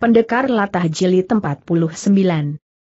Pendekar Latah Jili 49.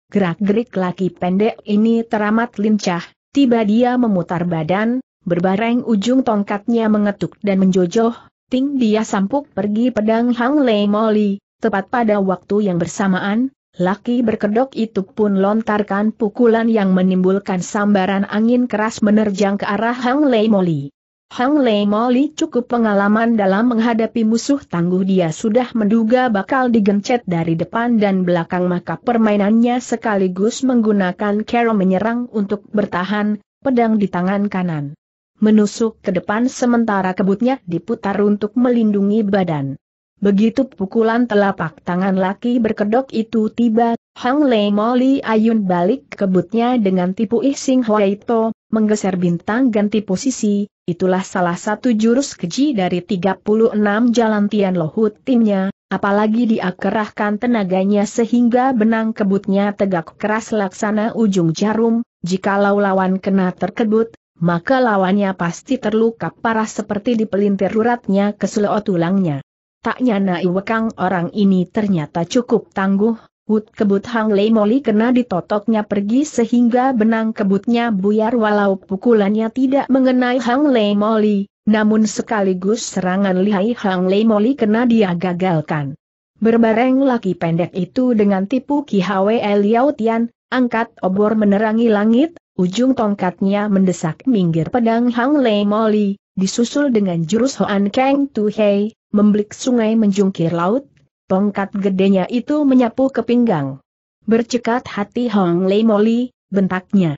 Gerak-gerik laki pendek ini teramat lincah, tiba dia memutar badan, berbareng ujung tongkatnya mengetuk dan menjojoh, ting dia sampuk pergi pedang Hang Lei Moli, tepat pada waktu yang bersamaan, laki berkedok itu pun lontarkan pukulan yang menimbulkan sambaran angin keras menerjang ke arah Hang Lei Moli. Hang Lei Moli cukup pengalaman dalam menghadapi musuh tangguh dia sudah menduga bakal digencet dari depan dan belakang maka permainannya sekaligus menggunakan kero menyerang untuk bertahan, pedang di tangan kanan. Menusuk ke depan sementara kebutnya diputar untuk melindungi badan. Begitu pukulan telapak tangan laki berkedok itu tiba, Hang Lei Moli Ayun balik kebutnya dengan tipu Ising hua itu, menggeser bintang ganti posisi, itulah salah satu jurus keji dari 36 jalan Tian Lohut timnya, apalagi dia kerahkan tenaganya sehingga benang kebutnya tegak keras laksana ujung jarum, jikalau lawan kena terkebut, maka lawannya pasti terluka parah seperti dipelintir uratnya ke tulangnya. Tak nyana Iwekang orang ini ternyata cukup tangguh, kebut kebut Hang Lei Moli kena ditotoknya pergi sehingga benang kebutnya buyar walau pukulannya tidak mengenai Hang Lei Moli, namun sekaligus serangan lihai Hang Lei Moli kena dia gagalkan. Berbareng laki pendek itu dengan tipu Ki Hwe Liao Tian, angkat obor menerangi langit, ujung tongkatnya mendesak minggir pedang Hang Lei Moli, disusul dengan jurus Hoan Kang Tu Hei, membelik sungai menjungkir laut, Tongkat gedenya itu menyapu ke pinggang. Bercekat hati Hong Lei Moli, bentaknya.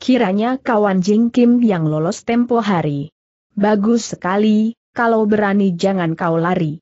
Kiranya kawan Jing Kim yang lolos tempo hari. Bagus sekali, kalau berani jangan kau lari.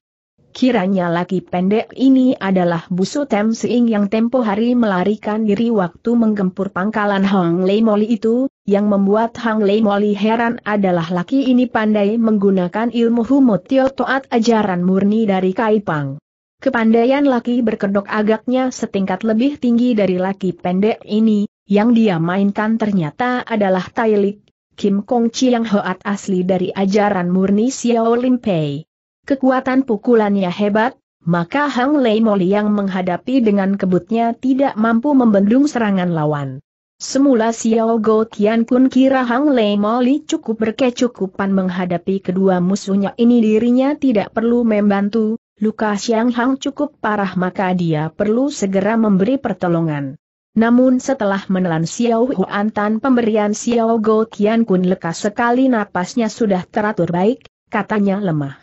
Kiranya laki pendek ini adalah busu Tem Sing yang tempo hari melarikan diri waktu menggempur pangkalan Hong Lei Moli itu, yang membuat Hong Lei Moli heran adalah laki ini pandai menggunakan ilmu humut tio toat ajaran murni dari Kaipang. Kepandaian laki berkedok agaknya setingkat lebih tinggi dari laki pendek ini, yang dia mainkan ternyata adalah Lik, Kim Kong Chi yang Hoat asli dari ajaran murni Xiao Lim Pei. Kekuatan pukulannya hebat, maka Hang Lei Moli yang menghadapi dengan kebutnya tidak mampu membendung serangan lawan. Semula Xiao Go Tian pun kira Hang Lei Moli cukup berkecukupan menghadapi kedua musuhnya ini dirinya tidak perlu membantu, luka Xiang Hang cukup parah maka dia perlu segera memberi pertolongan. Namun setelah menelan Xiao Huan Tan pemberian Xiao Go Tian Kun lekas sekali napasnya sudah teratur baik, katanya lemah.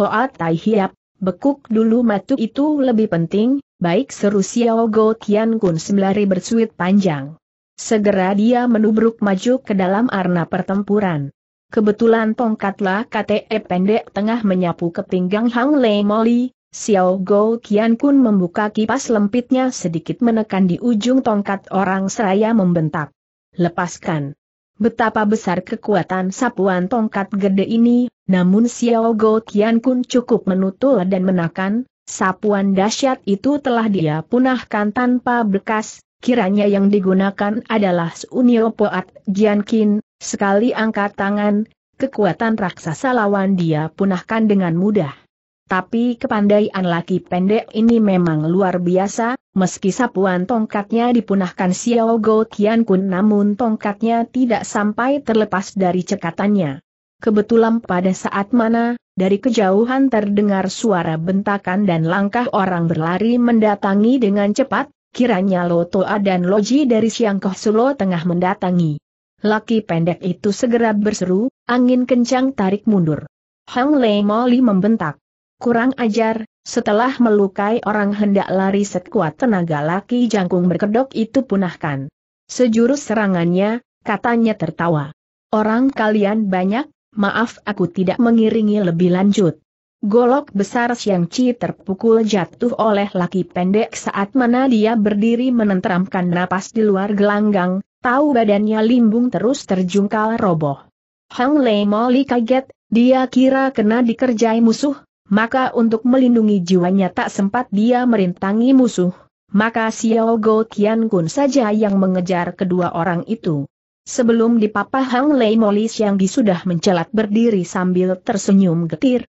Hoa Tai Hiap, bekuk dulu matu itu lebih penting, baik seru Xiao Go Tian Kun sembari bersuit panjang. Segera dia menubruk maju ke dalam arena pertempuran. Kebetulan tongkatlah KTE pendek tengah menyapu ke pinggang Hang Lei Moli, Xiao Go Kian Kun membuka kipas lempitnya sedikit menekan di ujung tongkat orang seraya membentak. Lepaskan. Betapa besar kekuatan sapuan tongkat gede ini, namun Xiao Go Kian Kun cukup menutul dan menekan, sapuan dahsyat itu telah dia punahkan tanpa bekas, kiranya yang digunakan adalah Sunio Poat Jian Kin, Sekali angkat tangan, kekuatan raksasa lawan dia punahkan dengan mudah. Tapi kepandaian laki pendek ini memang luar biasa, meski sapuan tongkatnya dipunahkan Xiao Go Kun namun tongkatnya tidak sampai terlepas dari cekatannya. Kebetulan pada saat mana, dari kejauhan terdengar suara bentakan dan langkah orang berlari mendatangi dengan cepat, kiranya Toa dan Loji dari Siang Siangkoh Sulo tengah mendatangi. Laki pendek itu segera berseru, angin kencang tarik mundur. Hang Lei Moli membentak. Kurang ajar, setelah melukai orang hendak lari sekuat tenaga laki jangkung berkedok itu punahkan. Sejurus serangannya, katanya tertawa. Orang kalian banyak, maaf aku tidak mengiringi lebih lanjut. Golok besar Siang Chi terpukul jatuh oleh laki pendek saat mana dia berdiri menenteramkan napas di luar gelanggang, Tahu badannya limbung terus terjungkal roboh. Hang Lei Moli kaget, dia kira kena dikerjai musuh, maka untuk melindungi jiwanya tak sempat dia merintangi musuh. Maka Xiao Go Tian Kun saja yang mengejar kedua orang itu. Sebelum dipapah Hang Lei Moli Gi sudah mencelat berdiri sambil tersenyum getir.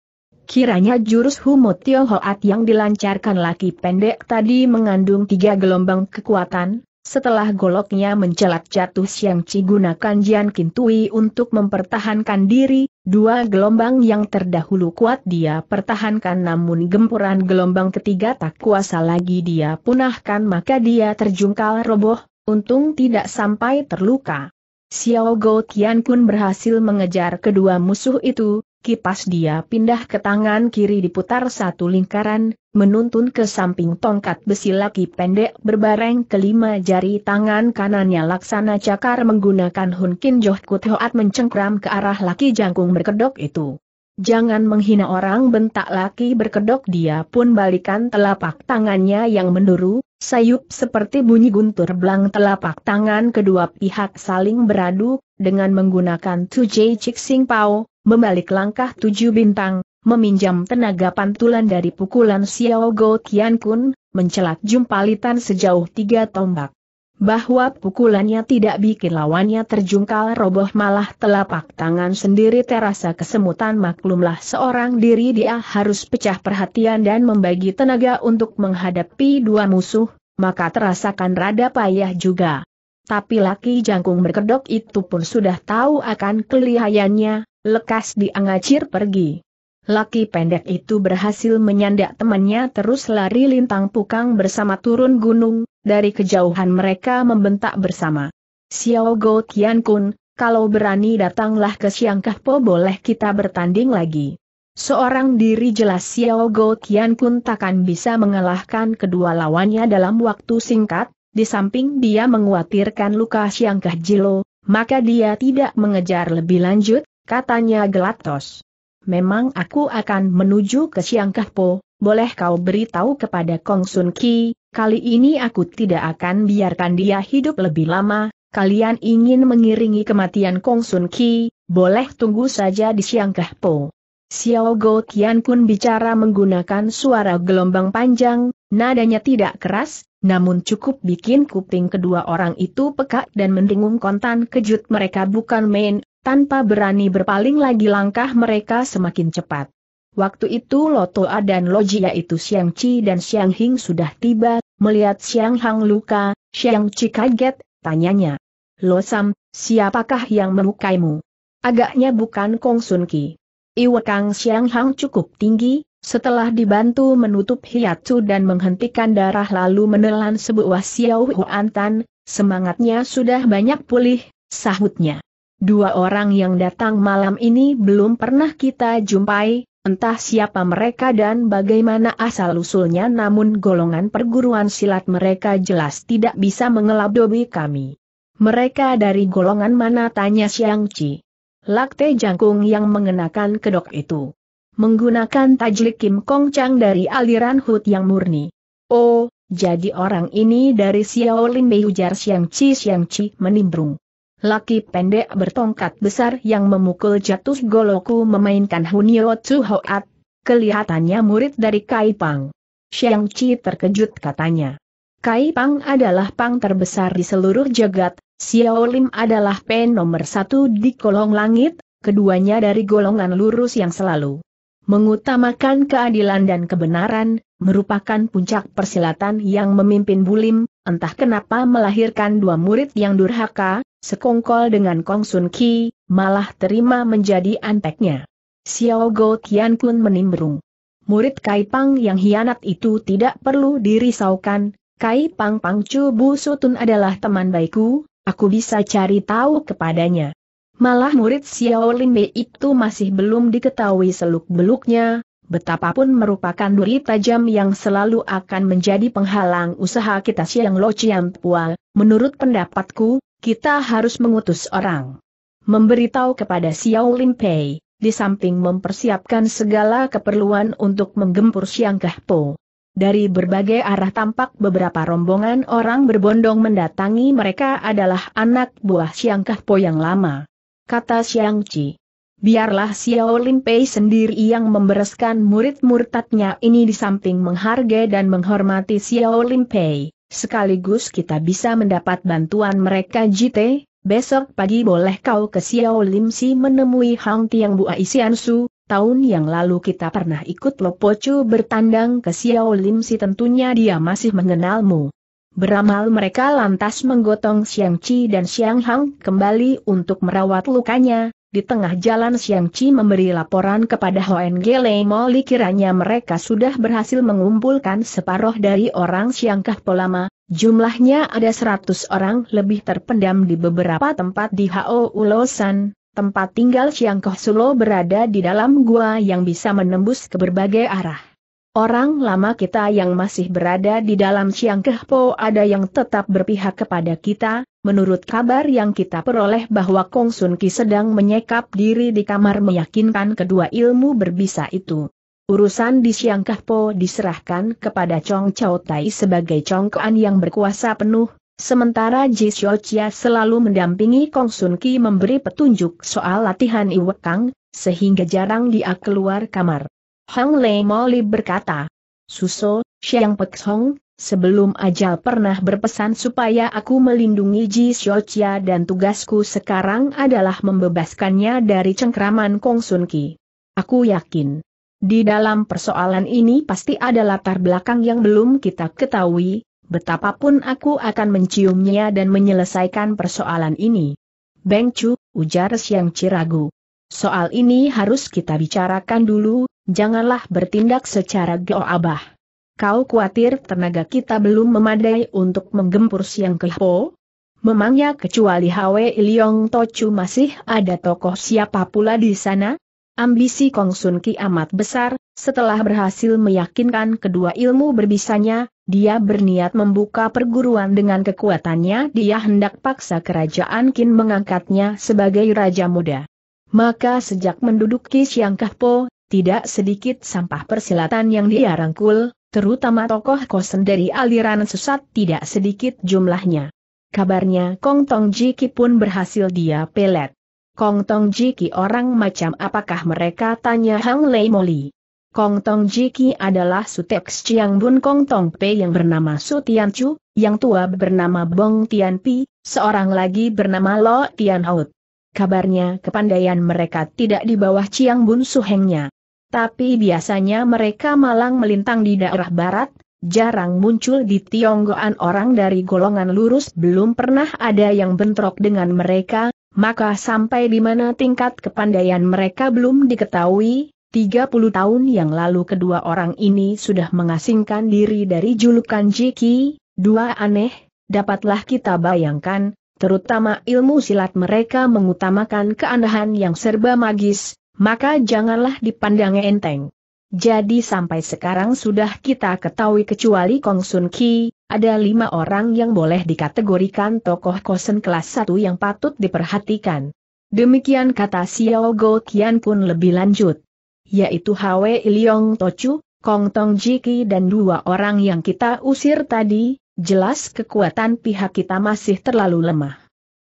Kiranya jurus Humo Tio Hoat yang dilancarkan laki pendek tadi mengandung tiga gelombang kekuatan, setelah goloknya mencelat jatuh Siang Ci gunakan Jian Kintui untuk mempertahankan diri, dua gelombang yang terdahulu kuat dia pertahankan namun gempuran gelombang ketiga tak kuasa lagi dia punahkan maka dia terjungkal roboh, untung tidak sampai terluka. Xiao Go Tian Kun berhasil mengejar kedua musuh itu, Kipas dia pindah ke tangan kiri diputar satu lingkaran, menuntun ke samping tongkat besi laki pendek berbareng kelima jari tangan kanannya laksana cakar menggunakan hunkin joh kuthoat mencengkram ke arah laki jangkung berkedok itu. Jangan menghina orang bentak laki berkedok dia pun balikan telapak tangannya yang menduru, sayup seperti bunyi guntur belang telapak tangan kedua pihak saling beradu, dengan menggunakan tujai sing pao, membalik langkah tujuh bintang, meminjam tenaga pantulan dari pukulan Xiao Go Tian Kun, mencelat jumpalitan sejauh tiga tombak. Bahwa pukulannya tidak bikin lawannya terjungkal roboh malah telapak tangan sendiri terasa kesemutan maklumlah seorang diri dia harus pecah perhatian dan membagi tenaga untuk menghadapi dua musuh, maka terasakan rada payah juga. Tapi laki jangkung berkedok itu pun sudah tahu akan kelihayannya, lekas diangacir pergi. Laki pendek itu berhasil menyandak temannya terus lari lintang pukang bersama turun gunung, dari kejauhan mereka membentak bersama. Xiao Go Tian Kun, kalau berani datanglah ke Siangkah Po boleh kita bertanding lagi. Seorang diri jelas Xiao Go Tian Kun takkan bisa mengalahkan kedua lawannya dalam waktu singkat, di samping dia menguatirkan luka Siang Jilo, maka dia tidak mengejar lebih lanjut, katanya Gelatos. Memang aku akan menuju ke Siang Po, boleh kau beritahu kepada Kong Sun Ki, kali ini aku tidak akan biarkan dia hidup lebih lama, kalian ingin mengiringi kematian Kong Sun Ki, boleh tunggu saja di Siang Po. Xiao Go Tian pun bicara menggunakan suara gelombang panjang, nadanya tidak keras, namun cukup bikin kuping kedua orang itu peka dan mendengung kontan kejut mereka bukan main, tanpa berani berpaling lagi langkah mereka semakin cepat. Waktu itu Lotoa dan Loji yaitu Xiang Chi dan Xiang Hing sudah tiba, melihat Xiang Hang luka, Xiang Chi kaget, tanyanya. Lo Sam, siapakah yang memukaimu? Agaknya bukan Kong Sun Ki. iwakang Kang Xiang Hang cukup tinggi, setelah dibantu menutup hiatsu dan menghentikan darah lalu menelan sebuah siau Huantan, semangatnya sudah banyak pulih, sahutnya. Dua orang yang datang malam ini belum pernah kita jumpai, entah siapa mereka dan bagaimana asal-usulnya namun golongan perguruan silat mereka jelas tidak bisa mengelabdobi kami. Mereka dari golongan mana tanya Siang Chi. Lakte Jangkung yang mengenakan kedok itu menggunakan tajlik Kim Kong Chang dari aliran Hut yang murni. Oh, jadi orang ini dari Xiaolin Bei ujar Xiang Chi Xiang Chi menimbrung. Laki pendek bertongkat besar yang memukul jatuh goloku memainkan Hunio Tsu Hoat, kelihatannya murid dari Kai Pang. Xiang Chi terkejut katanya. Kai Pang adalah pang terbesar di seluruh jagat, Xiaolin adalah pen nomor satu di kolong langit, keduanya dari golongan lurus yang selalu Mengutamakan keadilan dan kebenaran, merupakan puncak persilatan yang memimpin Bulim, entah kenapa melahirkan dua murid yang durhaka, sekongkol dengan Kong Sun Ki, malah terima menjadi anteknya. Xiao Go Tian Kun menimbrung. Murid Kai Pang yang hianat itu tidak perlu dirisaukan, Kai Pang Pang Chu Bu Sutun adalah teman baikku, aku bisa cari tahu kepadanya. Malah murid Xiao Lin Mei itu masih belum diketahui seluk-beluknya, betapapun merupakan duri tajam yang selalu akan menjadi penghalang usaha kita Siang Lo Chiam Pua, menurut pendapatku, kita harus mengutus orang. Memberitahu kepada Xiao Lin Pei, di samping mempersiapkan segala keperluan untuk menggempur Siang Po. Dari berbagai arah tampak beberapa rombongan orang berbondong mendatangi mereka adalah anak buah Siang Po yang lama kata Xiang Qi. Biarlah Xiao Lin Pei sendiri yang membereskan murid murtadnya ini di samping menghargai dan menghormati Xiao Lin Pei. Sekaligus kita bisa mendapat bantuan mereka JT, besok pagi boleh kau ke Xiao Lim Si menemui Hang Tiang Bu Aisian Su, tahun yang lalu kita pernah ikut Lopocu bertandang ke Xiao Lim Si tentunya dia masih mengenalmu. Beramal mereka lantas menggotong Siang Chi dan Siang Hang kembali untuk merawat lukanya. Di tengah jalan Siang Chi memberi laporan kepada Hoen Gele Moli kiranya mereka sudah berhasil mengumpulkan separoh dari orang Siang Kah Polama. Jumlahnya ada 100 orang lebih terpendam di beberapa tempat di Hao Ulosan. Tempat tinggal Siang Kah Sulo berada di dalam gua yang bisa menembus ke berbagai arah. Orang lama kita yang masih berada di dalam Siang Kehpo ada yang tetap berpihak kepada kita, menurut kabar yang kita peroleh bahwa Kong Sun Ki sedang menyekap diri di kamar meyakinkan kedua ilmu berbisa itu. Urusan di Siang Kehpo diserahkan kepada Chong Chao Tai sebagai Kuan yang berkuasa penuh, Sementara Ji Chia selalu mendampingi Kong Sun Ki memberi petunjuk soal latihan Kang, sehingga jarang dia keluar kamar. Hang Lei Moli berkata, Suso, Xiang Pek Hong, sebelum ajal pernah berpesan supaya aku melindungi Ji Xiochia dan tugasku sekarang adalah membebaskannya dari cengkraman Kong Sun Ki. Aku yakin. Di dalam persoalan ini pasti ada latar belakang yang belum kita ketahui, betapapun aku akan menciumnya dan menyelesaikan persoalan ini. Beng Chu, ujar Siang Ciragu. Soal ini harus kita bicarakan dulu, janganlah bertindak secara goabah. Kau khawatir tenaga kita belum memadai untuk menggempur siang keho? Memangnya kecuali Hwe Iliong Tochu masih ada tokoh siapa pula di sana? Ambisi Kong Sun Ki amat besar, setelah berhasil meyakinkan kedua ilmu berbisanya, dia berniat membuka perguruan dengan kekuatannya dia hendak paksa kerajaan Qin mengangkatnya sebagai raja muda. Maka sejak menduduki Siang Kahpo, tidak sedikit sampah persilatan yang dia rangkul, terutama tokoh kosen dari aliran sesat tidak sedikit jumlahnya. Kabarnya Kong Tong Jiki pun berhasil dia pelet. Kong Tong Jiki orang macam apakah mereka tanya Hang Lei Moli. Kong Tong Jiki adalah Sutek Chiang Bun Kong Tong Pei yang bernama Su Tian Chu, yang tua bernama Bong Tian Pi, seorang lagi bernama Lo Tian Hout. Kabarnya kepandaian mereka tidak di bawah Chiang Bun Suhengnya tapi biasanya mereka malang melintang di daerah barat, jarang muncul di Tionggoan orang dari golongan lurus belum pernah ada yang bentrok dengan mereka, maka sampai di mana tingkat kepandaian mereka belum diketahui, 30 tahun yang lalu kedua orang ini sudah mengasingkan diri dari julukan Jiki, dua aneh, dapatlah kita bayangkan, terutama ilmu silat mereka mengutamakan keanehan yang serba magis, maka janganlah dipandang enteng. Jadi sampai sekarang sudah kita ketahui kecuali Kong Sun Ki, ada lima orang yang boleh dikategorikan tokoh kosen kelas satu yang patut diperhatikan. Demikian kata Xiao Go Tian pun lebih lanjut. Yaitu Hwe Iliong Tochu, Kong Tong Jiki dan dua orang yang kita usir tadi, jelas kekuatan pihak kita masih terlalu lemah.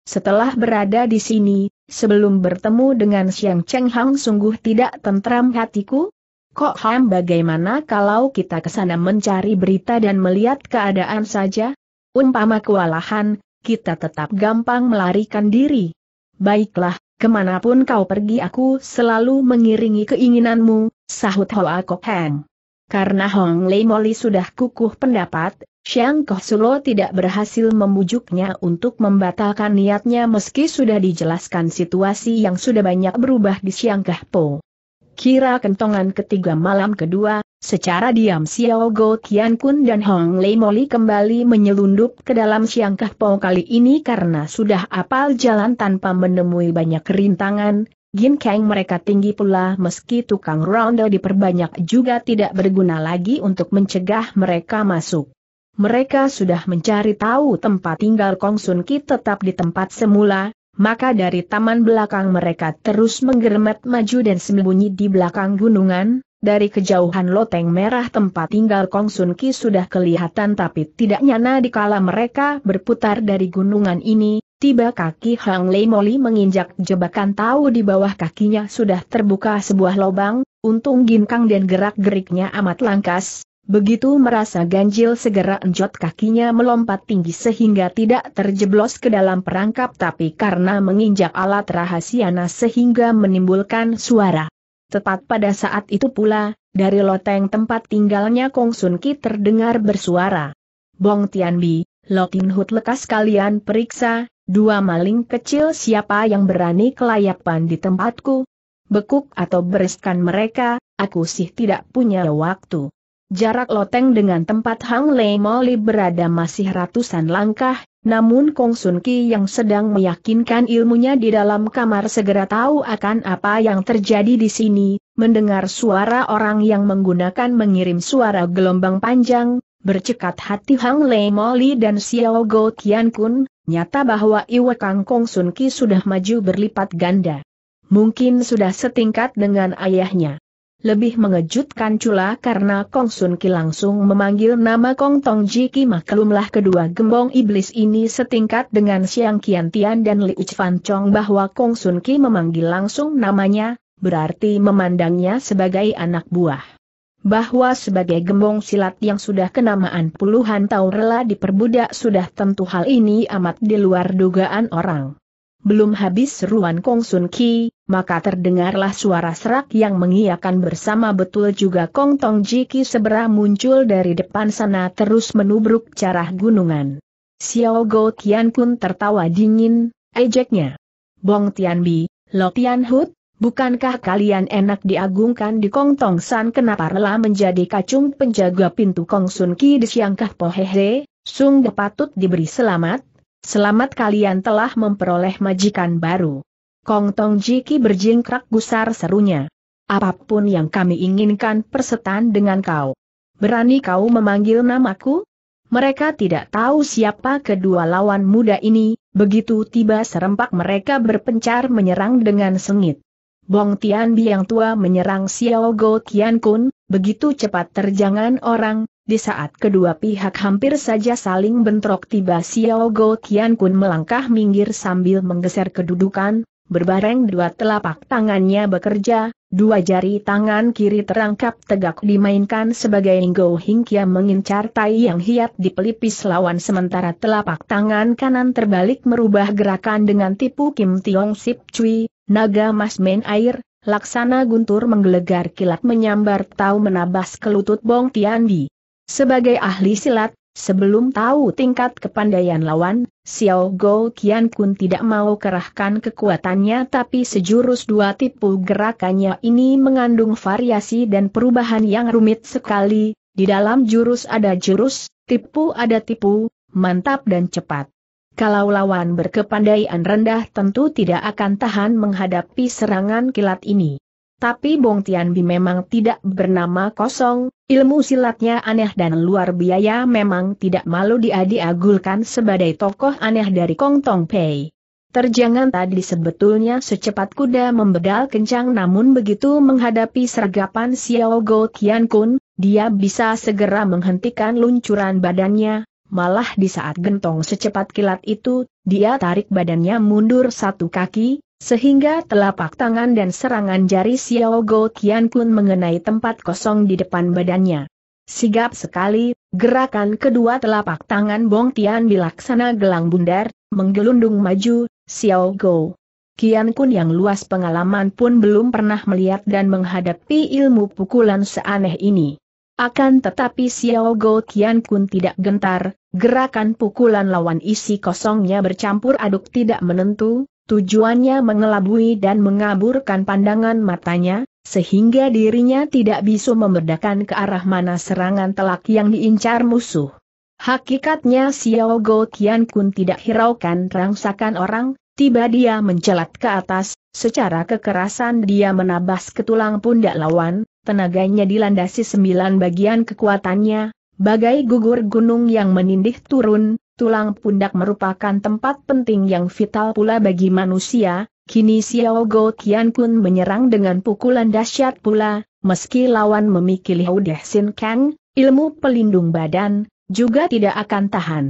Setelah berada di sini, Sebelum bertemu dengan Siang Cheng Hang sungguh tidak tentram hatiku? Kok Ham bagaimana kalau kita ke sana mencari berita dan melihat keadaan saja? Umpama kewalahan, kita tetap gampang melarikan diri. Baiklah, kemanapun kau pergi aku selalu mengiringi keinginanmu, sahut Hoa Kok Hang. Karena Hong Lei Moli sudah kukuh pendapat, Xiang Kohsulo tidak berhasil membujuknya untuk membatalkan niatnya meski sudah dijelaskan situasi yang sudah banyak berubah di Xiang Po. Kira kentongan ketiga malam kedua, secara diam Xiao Go Tian Kun dan Hong Lei Moli kembali menyelundup ke dalam Xiang Po kali ini karena sudah apal jalan tanpa menemui banyak rintangan, Kang mereka tinggi pula meski tukang ronda diperbanyak juga tidak berguna lagi untuk mencegah mereka masuk mereka sudah mencari tahu tempat tinggal Kong Sun Ki tetap di tempat semula, maka dari taman belakang mereka terus menggeremet maju dan sembunyi di belakang gunungan, dari kejauhan loteng merah tempat tinggal Kong Sun Ki sudah kelihatan tapi tidak nyana dikala mereka berputar dari gunungan ini, tiba kaki Hang Lei Moli menginjak jebakan tahu di bawah kakinya sudah terbuka sebuah lubang. untung ginkang dan gerak-geriknya amat langkas, Begitu merasa ganjil segera enjot kakinya melompat tinggi sehingga tidak terjeblos ke dalam perangkap tapi karena menginjak alat rahasiana sehingga menimbulkan suara. Tepat pada saat itu pula, dari loteng tempat tinggalnya Kong Sun Ki terdengar bersuara. Bong Tian Tianbi, Lotin Hut lekas kalian periksa, dua maling kecil siapa yang berani kelayapan di tempatku? Bekuk atau bereskan mereka, aku sih tidak punya waktu. Jarak loteng dengan tempat Hang Lei Moli berada masih ratusan langkah, namun Kong Sun Ki yang sedang meyakinkan ilmunya di dalam kamar segera tahu akan apa yang terjadi di sini, mendengar suara orang yang menggunakan mengirim suara gelombang panjang, bercekat hati Hang Lei Moli dan Xiao Go Tian Kun, nyata bahwa Iwa Kang Kong Sun Ki sudah maju berlipat ganda. Mungkin sudah setingkat dengan ayahnya. Lebih mengejutkan cula karena Kong Sun Ki langsung memanggil nama Kong Tong Ji Ki maklumlah kedua gembong iblis ini setingkat dengan Siang Kian Tian dan Liu Fan Chong bahwa Kong Sun Ki memanggil langsung namanya, berarti memandangnya sebagai anak buah bahwa sebagai gembong silat yang sudah kenamaan puluhan tahun rela diperbudak sudah tentu hal ini amat di luar dugaan orang. Belum habis seruan Kong Sun Ki, maka terdengarlah suara serak yang mengiakan bersama betul juga Kong Tong Ji Ki sebera muncul dari depan sana terus menubruk carah gunungan. Xiao Go Tian pun tertawa dingin, ejeknya. Bong Tian Bi, Lo Tian Hut, bukankah kalian enak diagungkan di Kong Tong San kenapa rela menjadi kacung penjaga pintu Kong Sun Ki di Siangkah Pohehe, sungguh patut diberi selamat, Selamat kalian telah memperoleh majikan baru. Kong Tong Jiki berjingkrak gusar serunya. Apapun yang kami inginkan persetan dengan kau. Berani kau memanggil namaku? Mereka tidak tahu siapa kedua lawan muda ini, begitu tiba serempak mereka berpencar menyerang dengan sengit. Bong Tian Biang tua menyerang Xiao Go Tian Kun, begitu cepat terjangan orang, di saat kedua pihak hampir saja saling bentrok tiba Xiao Go Tian Kun melangkah minggir sambil menggeser kedudukan, berbareng dua telapak tangannya bekerja, dua jari tangan kiri terangkap tegak dimainkan sebagai Ngo Kia mengincar tai yang hiat di pelipis lawan sementara telapak tangan kanan terbalik merubah gerakan dengan tipu Kim Tiong Sip Cui, naga mas main air, laksana guntur menggelegar kilat menyambar tahu menabas kelutut Bong Tian Di. Sebagai ahli silat, sebelum tahu tingkat kepandaian lawan, Xiao Go Kian Kun tidak mau kerahkan kekuatannya tapi sejurus dua tipu gerakannya ini mengandung variasi dan perubahan yang rumit sekali, di dalam jurus ada jurus, tipu ada tipu, mantap dan cepat. Kalau lawan berkepandaian rendah tentu tidak akan tahan menghadapi serangan kilat ini. Tapi Bong Tianbi memang tidak bernama kosong, ilmu silatnya aneh dan luar biaya memang tidak malu diadiagulkan sebagai tokoh aneh dari Kong Tong Pei. Terjangan tadi sebetulnya secepat kuda membedal kencang namun begitu menghadapi sergapan Xiao Go Tian Kun, dia bisa segera menghentikan luncuran badannya, malah di saat gentong secepat kilat itu, dia tarik badannya mundur satu kaki, sehingga telapak tangan dan serangan jari Xiao Go Tian Kun mengenai tempat kosong di depan badannya. Sigap sekali, gerakan kedua telapak tangan Bong Tian bilaksana gelang bundar, menggelundung maju, Xiao Go. Kian Kun yang luas pengalaman pun belum pernah melihat dan menghadapi ilmu pukulan seaneh ini. Akan tetapi Xiao Go Kian Kun tidak gentar, gerakan pukulan lawan isi kosongnya bercampur aduk tidak menentu, Tujuannya mengelabui dan mengaburkan pandangan matanya, sehingga dirinya tidak bisa membedakan ke arah mana serangan telak yang diincar musuh. Hakikatnya Xiao Go Tian Kun tidak hiraukan rangsakan orang, tiba dia mencelat ke atas, secara kekerasan dia menabas ke tulang pundak lawan, tenaganya dilandasi sembilan bagian kekuatannya, bagai gugur gunung yang menindih turun, Tulang pundak merupakan tempat penting yang vital pula bagi manusia, kini Xiao Go Qian pun menyerang dengan pukulan dahsyat pula, meski lawan memikir Deh Sin Kang, ilmu pelindung badan, juga tidak akan tahan.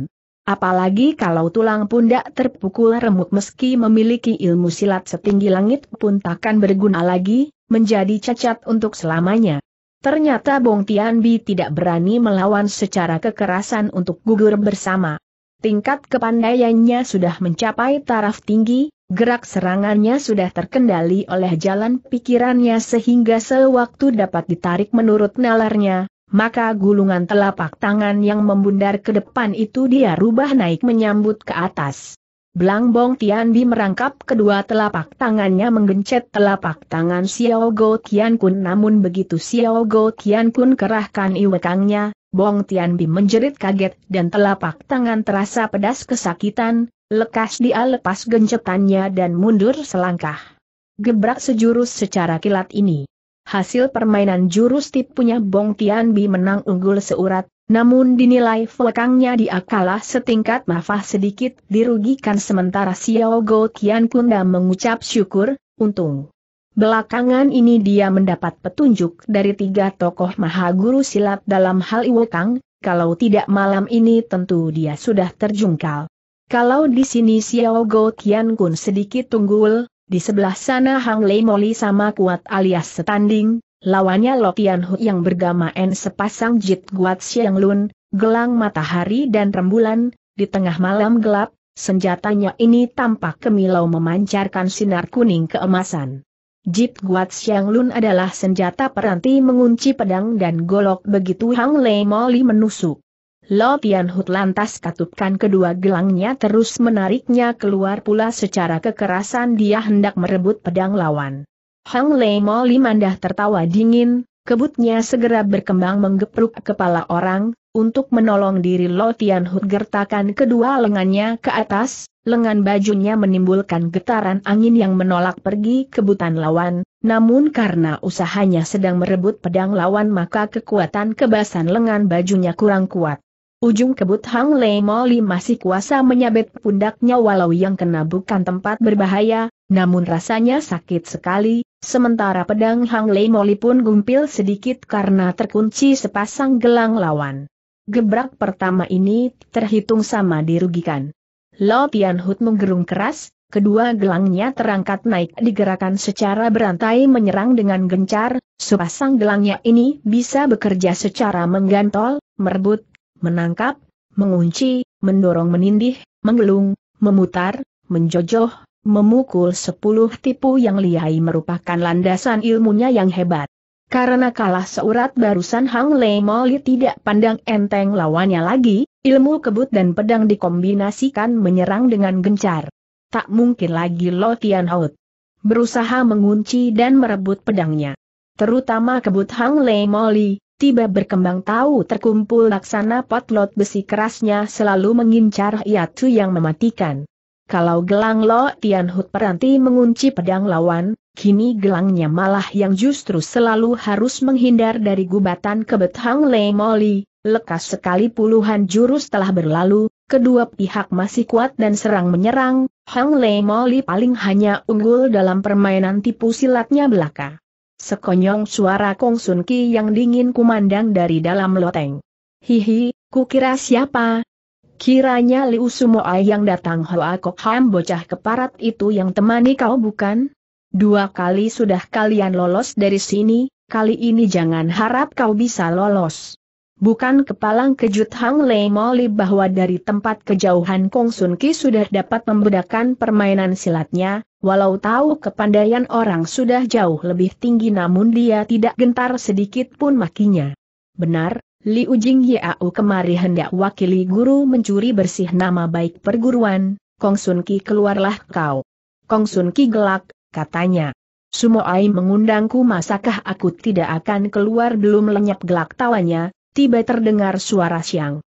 Apalagi kalau tulang pundak terpukul remuk meski memiliki ilmu silat setinggi langit pun takkan berguna lagi, menjadi cacat untuk selamanya. Ternyata Bong Tian Bi tidak berani melawan secara kekerasan untuk gugur bersama tingkat kepandaiannya sudah mencapai taraf tinggi, gerak serangannya sudah terkendali oleh jalan pikirannya sehingga sewaktu dapat ditarik menurut nalarnya, maka gulungan telapak tangan yang membundar ke depan itu dia rubah naik menyambut ke atas. Blangbong Tianbi merangkap kedua telapak tangannya menggencet telapak tangan Xiao Go Tian Kun namun begitu Xiao Go Tian Kun kerahkan iwekangnya, Bong Tian Bi menjerit kaget dan telapak tangan terasa pedas kesakitan, lekas dia lepas gencetannya dan mundur selangkah. Gebrak sejurus secara kilat ini. Hasil permainan jurus tipunya Bong Tian Bi menang unggul seurat, namun dinilai fokangnya dia kalah setingkat mafah sedikit dirugikan sementara Xiao Go Tian Kunda mengucap syukur, untung. Belakangan ini dia mendapat petunjuk dari tiga tokoh maha guru silat dalam hal Iwokang, kalau tidak malam ini tentu dia sudah terjungkal. Kalau di sini Xiao Go Tian Kun sedikit tunggul, di sebelah sana Hang Lei Moli sama kuat alias setanding, lawannya Lo Tian Hu yang bergama N sepasang Jit Guat Xiang Lun, gelang matahari dan rembulan, di tengah malam gelap, senjatanya ini tampak kemilau memancarkan sinar kuning keemasan. Jip Guat Siang Lun adalah senjata peranti mengunci pedang dan golok begitu Hang Lei Moli menusuk. Lo Tian Hut lantas katupkan kedua gelangnya terus menariknya keluar pula secara kekerasan dia hendak merebut pedang lawan. Hang Lei Moli mandah tertawa dingin, Kebutnya segera berkembang menggepruk kepala orang, untuk menolong diri Lo Tian gertakan kedua lengannya ke atas, lengan bajunya menimbulkan getaran angin yang menolak pergi kebutan lawan, namun karena usahanya sedang merebut pedang lawan maka kekuatan kebasan lengan bajunya kurang kuat. Ujung kebut Hang Lei Moli masih kuasa menyabet pundaknya walau yang kena bukan tempat berbahaya, namun rasanya sakit sekali, Sementara pedang Hang Lei Moli pun gumpil sedikit karena terkunci sepasang gelang lawan. Gebrak pertama ini terhitung sama dirugikan. Lo Tian Hut menggerung keras, kedua gelangnya terangkat naik digerakkan secara berantai menyerang dengan gencar, sepasang gelangnya ini bisa bekerja secara menggantol, merebut, menangkap, mengunci, mendorong menindih, menggelung, memutar, menjojoh, memukul sepuluh tipu yang lihai merupakan landasan ilmunya yang hebat. Karena kalah seurat barusan Hang Lei Moli tidak pandang enteng lawannya lagi, ilmu kebut dan pedang dikombinasikan menyerang dengan gencar. Tak mungkin lagi Lo Tian Hout berusaha mengunci dan merebut pedangnya. Terutama kebut Hang Lei Moli, tiba berkembang tahu terkumpul laksana potlot besi kerasnya selalu mengincar Yatu yang mematikan kalau gelang Lo Tianhut peranti mengunci pedang lawan, kini gelangnya malah yang justru selalu harus menghindar dari gubatan kebet Hang Lei Moli, lekas sekali puluhan jurus telah berlalu, kedua pihak masih kuat dan serang menyerang, Hang Lei Moli paling hanya unggul dalam permainan tipu silatnya belaka. Sekonyong suara Kong Sun Ki yang dingin kumandang dari dalam loteng. Hihi, kukira siapa, Kiranya Liu Sumoai yang datang Hoa Kok Ham bocah keparat itu yang temani kau bukan? Dua kali sudah kalian lolos dari sini, kali ini jangan harap kau bisa lolos. Bukan kepalang kejut Hang Lei Moli bahwa dari tempat kejauhan Kong Sun Ki sudah dapat membedakan permainan silatnya, walau tahu kepandaian orang sudah jauh lebih tinggi namun dia tidak gentar sedikit pun makinya. Benar, Li Ujing Yau kemari hendak wakili guru mencuri bersih nama baik perguruan, Kong Sun Ki keluarlah kau. Kong Sun Ki gelak, katanya. Sumoai mengundangku masakah aku tidak akan keluar belum lenyap gelak tawanya, tiba terdengar suara siang.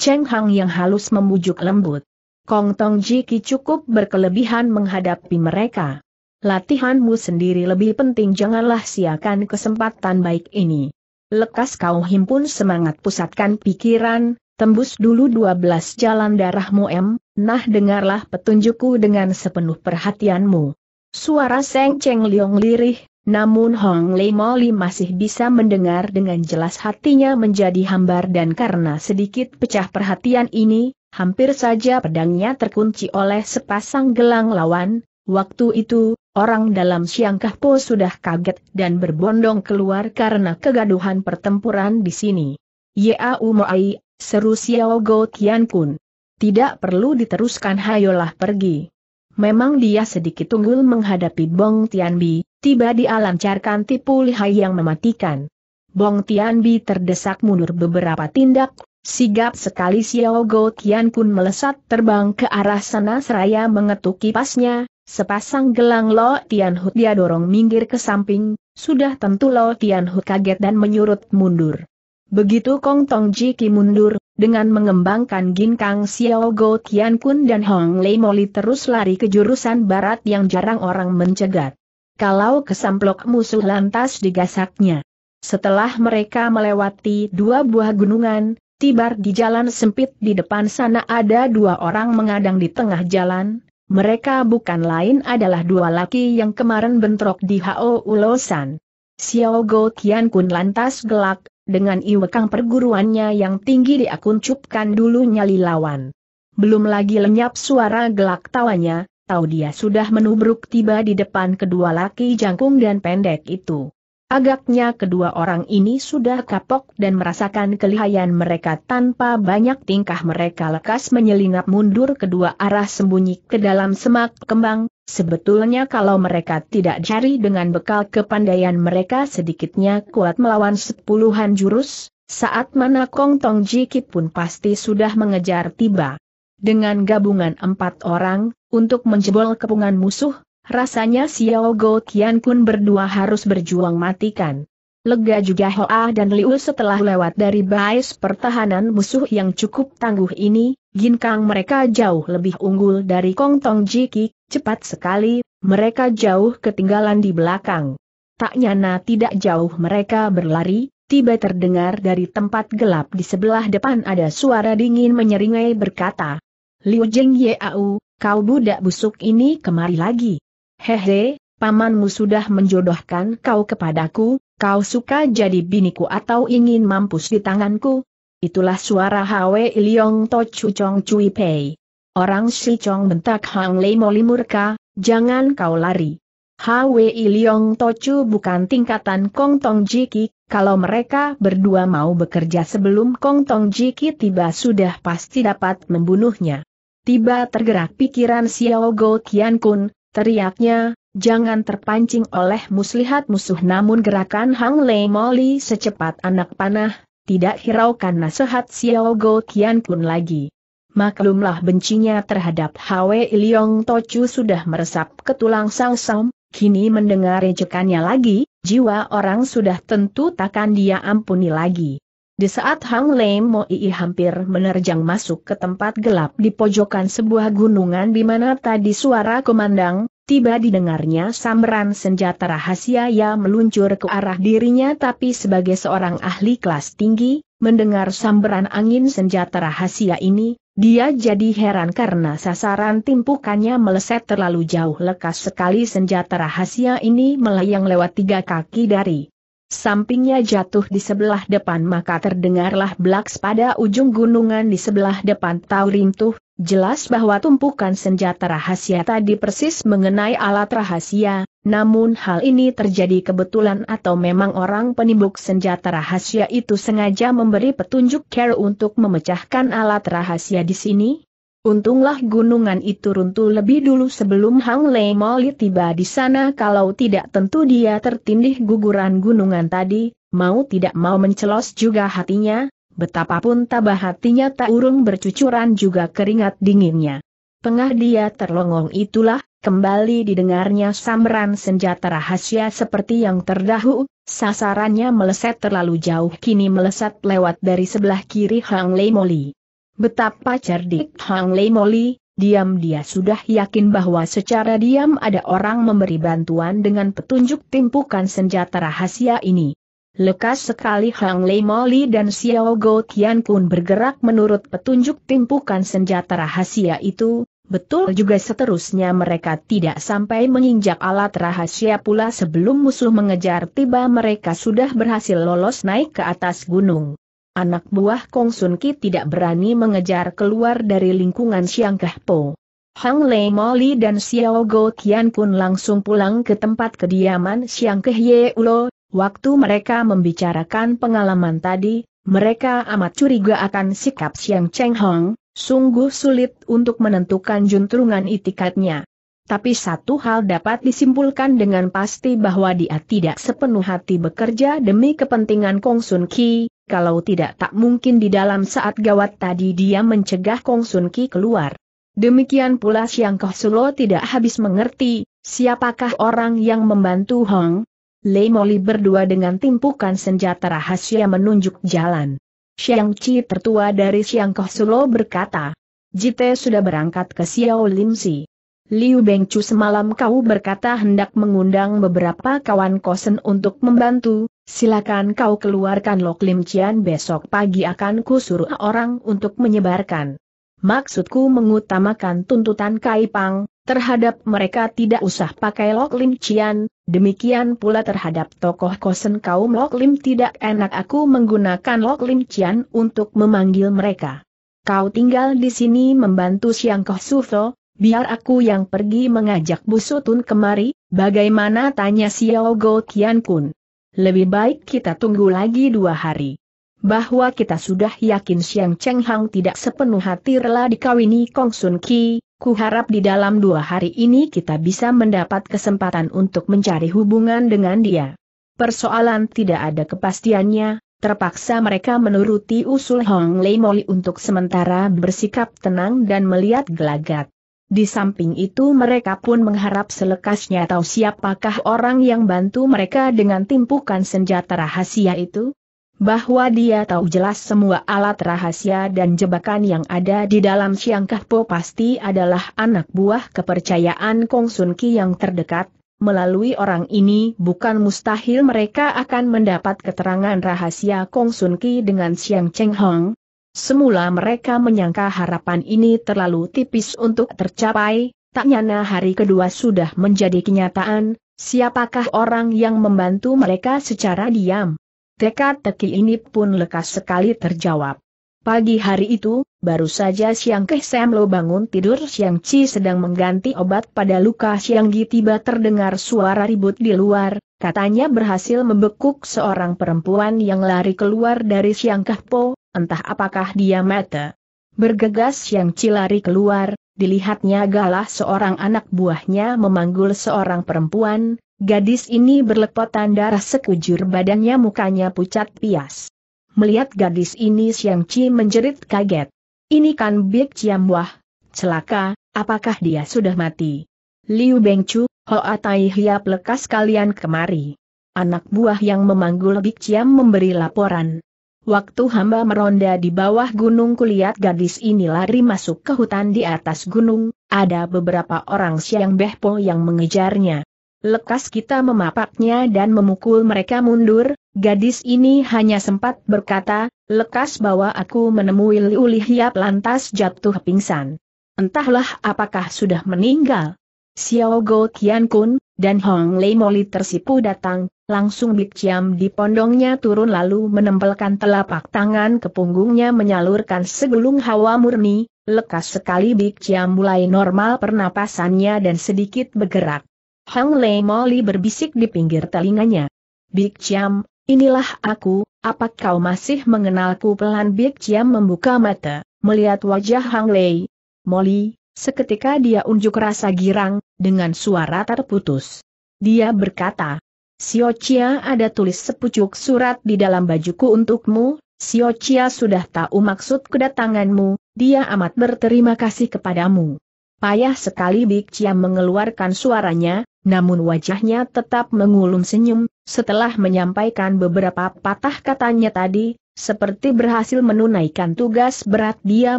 Cheng Hang yang halus membujuk lembut. Kong Tong Ji Ki cukup berkelebihan menghadapi mereka. Latihanmu sendiri lebih penting janganlah siakan kesempatan baik ini. Lekas kau himpun semangat pusatkan pikiran, tembus dulu 12 jalan darahmu em, nah dengarlah petunjukku dengan sepenuh perhatianmu. Suara Seng Cheng Liong lirih, namun Hong Lei Moli masih bisa mendengar dengan jelas hatinya menjadi hambar dan karena sedikit pecah perhatian ini, hampir saja pedangnya terkunci oleh sepasang gelang lawan, waktu itu, Orang dalam Siang Kahpo sudah kaget dan berbondong keluar karena kegaduhan pertempuran di sini. Ya, Moai, seru Xiao Go Tian Kun. Tidak perlu diteruskan hayolah pergi. Memang dia sedikit unggul menghadapi Bong Tianbi, tiba dia lancarkan tipu lihai yang mematikan. Bong Tianbi terdesak mundur beberapa tindak, sigap sekali Xiao Go Tian Kun melesat terbang ke arah sana seraya mengetuk kipasnya, Sepasang gelang Lo Tianhu dia dorong minggir ke samping, sudah tentu Lo Tianhu kaget dan menyurut mundur. Begitu Kong Tong Ki mundur, dengan mengembangkan Ginkang Xiao Go Tian Kun dan Hong Lei Moli terus lari ke jurusan barat yang jarang orang mencegat. Kalau kesamplok musuh lantas digasaknya. Setelah mereka melewati dua buah gunungan, tibar di jalan sempit di depan sana ada dua orang mengadang di tengah jalan, mereka bukan lain adalah dua laki yang kemarin bentrok di Hao Ulosan. Xiao Go Tian Kun lantas gelak, dengan iwekang perguruannya yang tinggi diakuncupkan dulu nyali lawan. Belum lagi lenyap suara gelak tawanya, tahu dia sudah menubruk tiba di depan kedua laki jangkung dan pendek itu. Agaknya kedua orang ini sudah kapok dan merasakan kelihayan mereka tanpa banyak tingkah mereka lekas menyelinap mundur kedua arah sembunyi ke dalam semak kembang. Sebetulnya kalau mereka tidak cari dengan bekal kepandaian mereka sedikitnya kuat melawan sepuluhan jurus, saat mana Kong Tong Jikit pun pasti sudah mengejar tiba. Dengan gabungan empat orang, untuk menjebol kepungan musuh, Rasanya Xiao Go Tian Kun berdua harus berjuang matikan. Lega juga Hoa dan Liu setelah lewat dari bais pertahanan musuh yang cukup tangguh ini, ginkang mereka jauh lebih unggul dari Kong Tong Ji Ki, cepat sekali, mereka jauh ketinggalan di belakang. Tak nyana tidak jauh mereka berlari, Tiba terdengar dari tempat gelap di sebelah depan ada suara dingin menyeringai berkata, Liu Jing Yeau, kau budak busuk ini kemari lagi. Hehe, pamanmu sudah menjodohkan kau kepadaku, kau suka jadi biniku atau ingin mampus di tanganku? Itulah suara Hwe Iliong To Chu Chong Chui Pei. Orang Si Chong bentak Hang Lei Moli murka, jangan kau lari. Hwe Iliong To Chu bukan tingkatan Kong Tong Jiki, kalau mereka berdua mau bekerja sebelum Kong Tong Jiki tiba sudah pasti dapat membunuhnya. Tiba tergerak pikiran Xiao Go Kian Kun, Teriaknya, jangan terpancing oleh muslihat musuh namun gerakan Hang Lei Moli secepat anak panah, tidak hiraukan nasihat Xiao Go Tian Kun lagi. Maklumlah bencinya terhadap Hwe Iliong Tochu sudah meresap ke tulang Sang Som, kini mendengar rejekannya lagi, jiwa orang sudah tentu takkan dia ampuni lagi. Di saat Hang Mo II hampir menerjang masuk ke tempat gelap di pojokan sebuah gunungan di mana tadi suara komandang, tiba didengarnya samberan senjata rahasia yang meluncur ke arah dirinya tapi sebagai seorang ahli kelas tinggi, mendengar samberan angin senjata rahasia ini, dia jadi heran karena sasaran timpukannya meleset terlalu jauh lekas sekali senjata rahasia ini melayang lewat tiga kaki dari Sampingnya jatuh di sebelah depan maka terdengarlah blaks pada ujung gunungan di sebelah depan tahu tuh, jelas bahwa tumpukan senjata rahasia tadi persis mengenai alat rahasia, namun hal ini terjadi kebetulan atau memang orang penimbuk senjata rahasia itu sengaja memberi petunjuk care untuk memecahkan alat rahasia di sini? Untunglah gunungan itu runtuh lebih dulu sebelum Hang Lei Moli tiba di sana kalau tidak tentu dia tertindih guguran gunungan tadi, mau tidak mau mencelos juga hatinya, betapapun tabah hatinya tak urung bercucuran juga keringat dinginnya. Tengah dia terlongong itulah, kembali didengarnya samran senjata rahasia seperti yang terdahulu, sasarannya meleset terlalu jauh kini melesat lewat dari sebelah kiri Hang Lei Moli. Betapa cerdik Hang Lei Moli, diam dia sudah yakin bahwa secara diam ada orang memberi bantuan dengan petunjuk timpukan senjata rahasia ini. Lekas sekali Hang Lei Moli dan Xiao Go Tian Kun bergerak menurut petunjuk timpukan senjata rahasia itu, betul juga seterusnya mereka tidak sampai menginjak alat rahasia pula sebelum musuh mengejar tiba mereka sudah berhasil lolos naik ke atas gunung anak buah Kong Sun Ki tidak berani mengejar keluar dari lingkungan Siang Po. Hang Lei Moli dan Xiao Go Tian Kun langsung pulang ke tempat kediaman Siang Ye Ulo, waktu mereka membicarakan pengalaman tadi, mereka amat curiga akan sikap Siang Cheng Hong, sungguh sulit untuk menentukan juntrungan itikatnya. Tapi satu hal dapat disimpulkan dengan pasti bahwa dia tidak sepenuh hati bekerja demi kepentingan Kong Sun Ki, kalau tidak tak mungkin di dalam saat gawat tadi dia mencegah Kong Sun Ki keluar. Demikian pula Siang Koh Sulo tidak habis mengerti, siapakah orang yang membantu Hong? Lei Moli berdua dengan timpukan senjata rahasia menunjuk jalan. Siang Chi tertua dari Siang Koh Sulo berkata, Jite sudah berangkat ke Xiao Lim Si. Liu Bengcu semalam kau berkata hendak mengundang beberapa kawan kosen untuk membantu, Silakan kau keluarkan Lok Lim Cian besok pagi akan suruh orang untuk menyebarkan. Maksudku mengutamakan tuntutan Kaipang, terhadap mereka tidak usah pakai Lok Lim Cian, demikian pula terhadap tokoh kosen kaum Lok Lim tidak enak aku menggunakan Lok Lim Cian untuk memanggil mereka. Kau tinggal di sini membantu Siang Koh Sufo, biar aku yang pergi mengajak Busutun kemari, bagaimana tanya Xiao Go Kian Kun lebih baik kita tunggu lagi dua hari. Bahwa kita sudah yakin Siang Cheng Hang tidak sepenuh hati rela dikawini Kong Sun Ki, kuharap di dalam dua hari ini kita bisa mendapat kesempatan untuk mencari hubungan dengan dia. Persoalan tidak ada kepastiannya, terpaksa mereka menuruti usul Hong Lei Moli untuk sementara bersikap tenang dan melihat gelagat. Di samping itu mereka pun mengharap selekasnya tahu siapakah orang yang bantu mereka dengan timpukan senjata rahasia itu. Bahwa dia tahu jelas semua alat rahasia dan jebakan yang ada di dalam Siang Kahpo pasti adalah anak buah kepercayaan Kong Sun Ki yang terdekat, melalui orang ini bukan mustahil mereka akan mendapat keterangan rahasia Kong Sun Ki dengan Siang Cheng Hong, Semula mereka menyangka harapan ini terlalu tipis untuk tercapai, tak nyana hari kedua sudah menjadi kenyataan, siapakah orang yang membantu mereka secara diam. Teka-teki ini pun lekas sekali terjawab. Pagi hari itu, baru saja Siang ke Sam Lo bangun tidur Siang Chi sedang mengganti obat pada luka Siang Gi tiba terdengar suara ribut di luar, Katanya berhasil membekuk seorang perempuan yang lari keluar dari Siang Kahpo, entah apakah dia mata. Bergegas Siang Cilari keluar, dilihatnya galah seorang anak buahnya memanggul seorang perempuan, gadis ini berlepotan darah sekujur badannya mukanya pucat pias. Melihat gadis ini Siang Ci menjerit kaget. Ini kan Bik Ciamwah, celaka, apakah dia sudah mati? Liu Bengchu, Hoa Tai Hiap lekas kalian kemari. Anak buah yang memanggul Bik Chiam memberi laporan. Waktu hamba meronda di bawah gunung kulihat gadis ini lari masuk ke hutan di atas gunung, ada beberapa orang Siang Behpo yang mengejarnya. Lekas kita memapaknya dan memukul mereka mundur, gadis ini hanya sempat berkata, lekas bawa aku menemui Liu Lihiap lantas jatuh pingsan. Entahlah apakah sudah meninggal. Xiao Go Tian Kun, dan Hong Lei Moli tersipu datang, langsung Bik Chiam di pondongnya turun lalu menempelkan telapak tangan ke punggungnya menyalurkan segulung hawa murni, lekas sekali Bik Chiam mulai normal pernapasannya dan sedikit bergerak. Hong Lei Moli berbisik di pinggir telinganya. Bik Chiam, inilah aku, apa kau masih mengenalku pelan Bik Chiam membuka mata, melihat wajah Hong Lei. Molly. Seketika dia unjuk rasa girang, dengan suara terputus. Dia berkata, Sio Chia ada tulis sepucuk surat di dalam bajuku untukmu, Sio Chia sudah tahu maksud kedatanganmu, dia amat berterima kasih kepadamu. Payah sekali Bik Chia mengeluarkan suaranya, namun wajahnya tetap mengulum senyum, setelah menyampaikan beberapa patah katanya tadi, seperti berhasil menunaikan tugas berat dia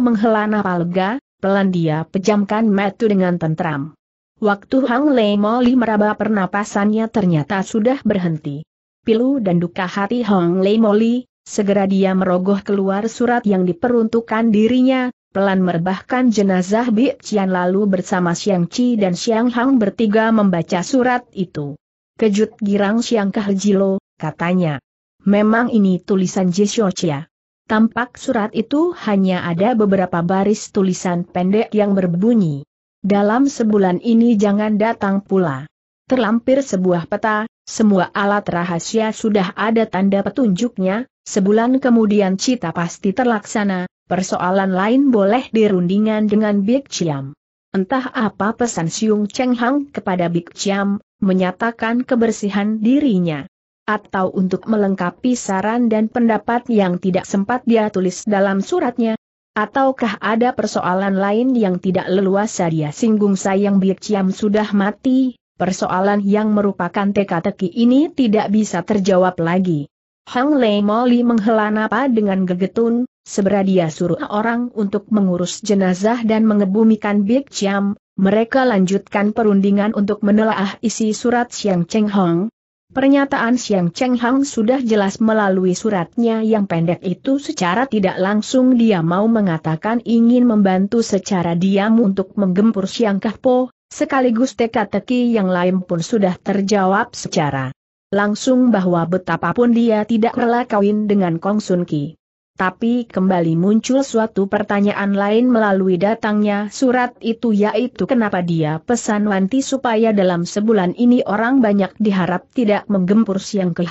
menghela napal lega, Pelan dia pejamkan metu dengan tentram. Waktu Hang Lei Moli meraba pernapasannya ternyata sudah berhenti. Pilu dan duka hati Hang Lei Moli, segera dia merogoh keluar surat yang diperuntukkan dirinya, pelan merebahkan jenazah Bi Qian lalu bersama Xiang Chi dan Xiang Hang bertiga membaca surat itu. Kejut girang Xiang Kahjilo, katanya. Memang ini tulisan Jisho Chia. Tampak surat itu hanya ada beberapa baris tulisan pendek yang berbunyi. Dalam sebulan ini jangan datang pula. Terlampir sebuah peta, semua alat rahasia sudah ada tanda petunjuknya, sebulan kemudian cita pasti terlaksana, persoalan lain boleh dirundingan dengan Big Chiam. Entah apa pesan Siung Cheng Hang kepada Big Chiam, menyatakan kebersihan dirinya atau untuk melengkapi saran dan pendapat yang tidak sempat dia tulis dalam suratnya, ataukah ada persoalan lain yang tidak leluasa dia singgung sayang Biek Ciam sudah mati, persoalan yang merupakan teka-teki ini tidak bisa terjawab lagi. Hang Lei Moli menghela napa dengan gegetun, segera dia suruh orang untuk mengurus jenazah dan mengebumikan Biek Ciam, mereka lanjutkan perundingan untuk menelaah isi surat Siang Cheng Hong, Pernyataan siang Cheng Hang sudah jelas melalui suratnya yang pendek itu secara tidak langsung dia mau mengatakan ingin membantu secara diam untuk menggempur Xiang Kahpo, sekaligus teka-teki yang lain pun sudah terjawab secara langsung bahwa betapapun dia tidak rela kawin dengan Kong Sun Ki tapi kembali muncul suatu pertanyaan lain melalui datangnya surat itu yaitu kenapa dia pesan Wanti supaya dalam sebulan ini orang banyak diharap tidak menggempur siang ke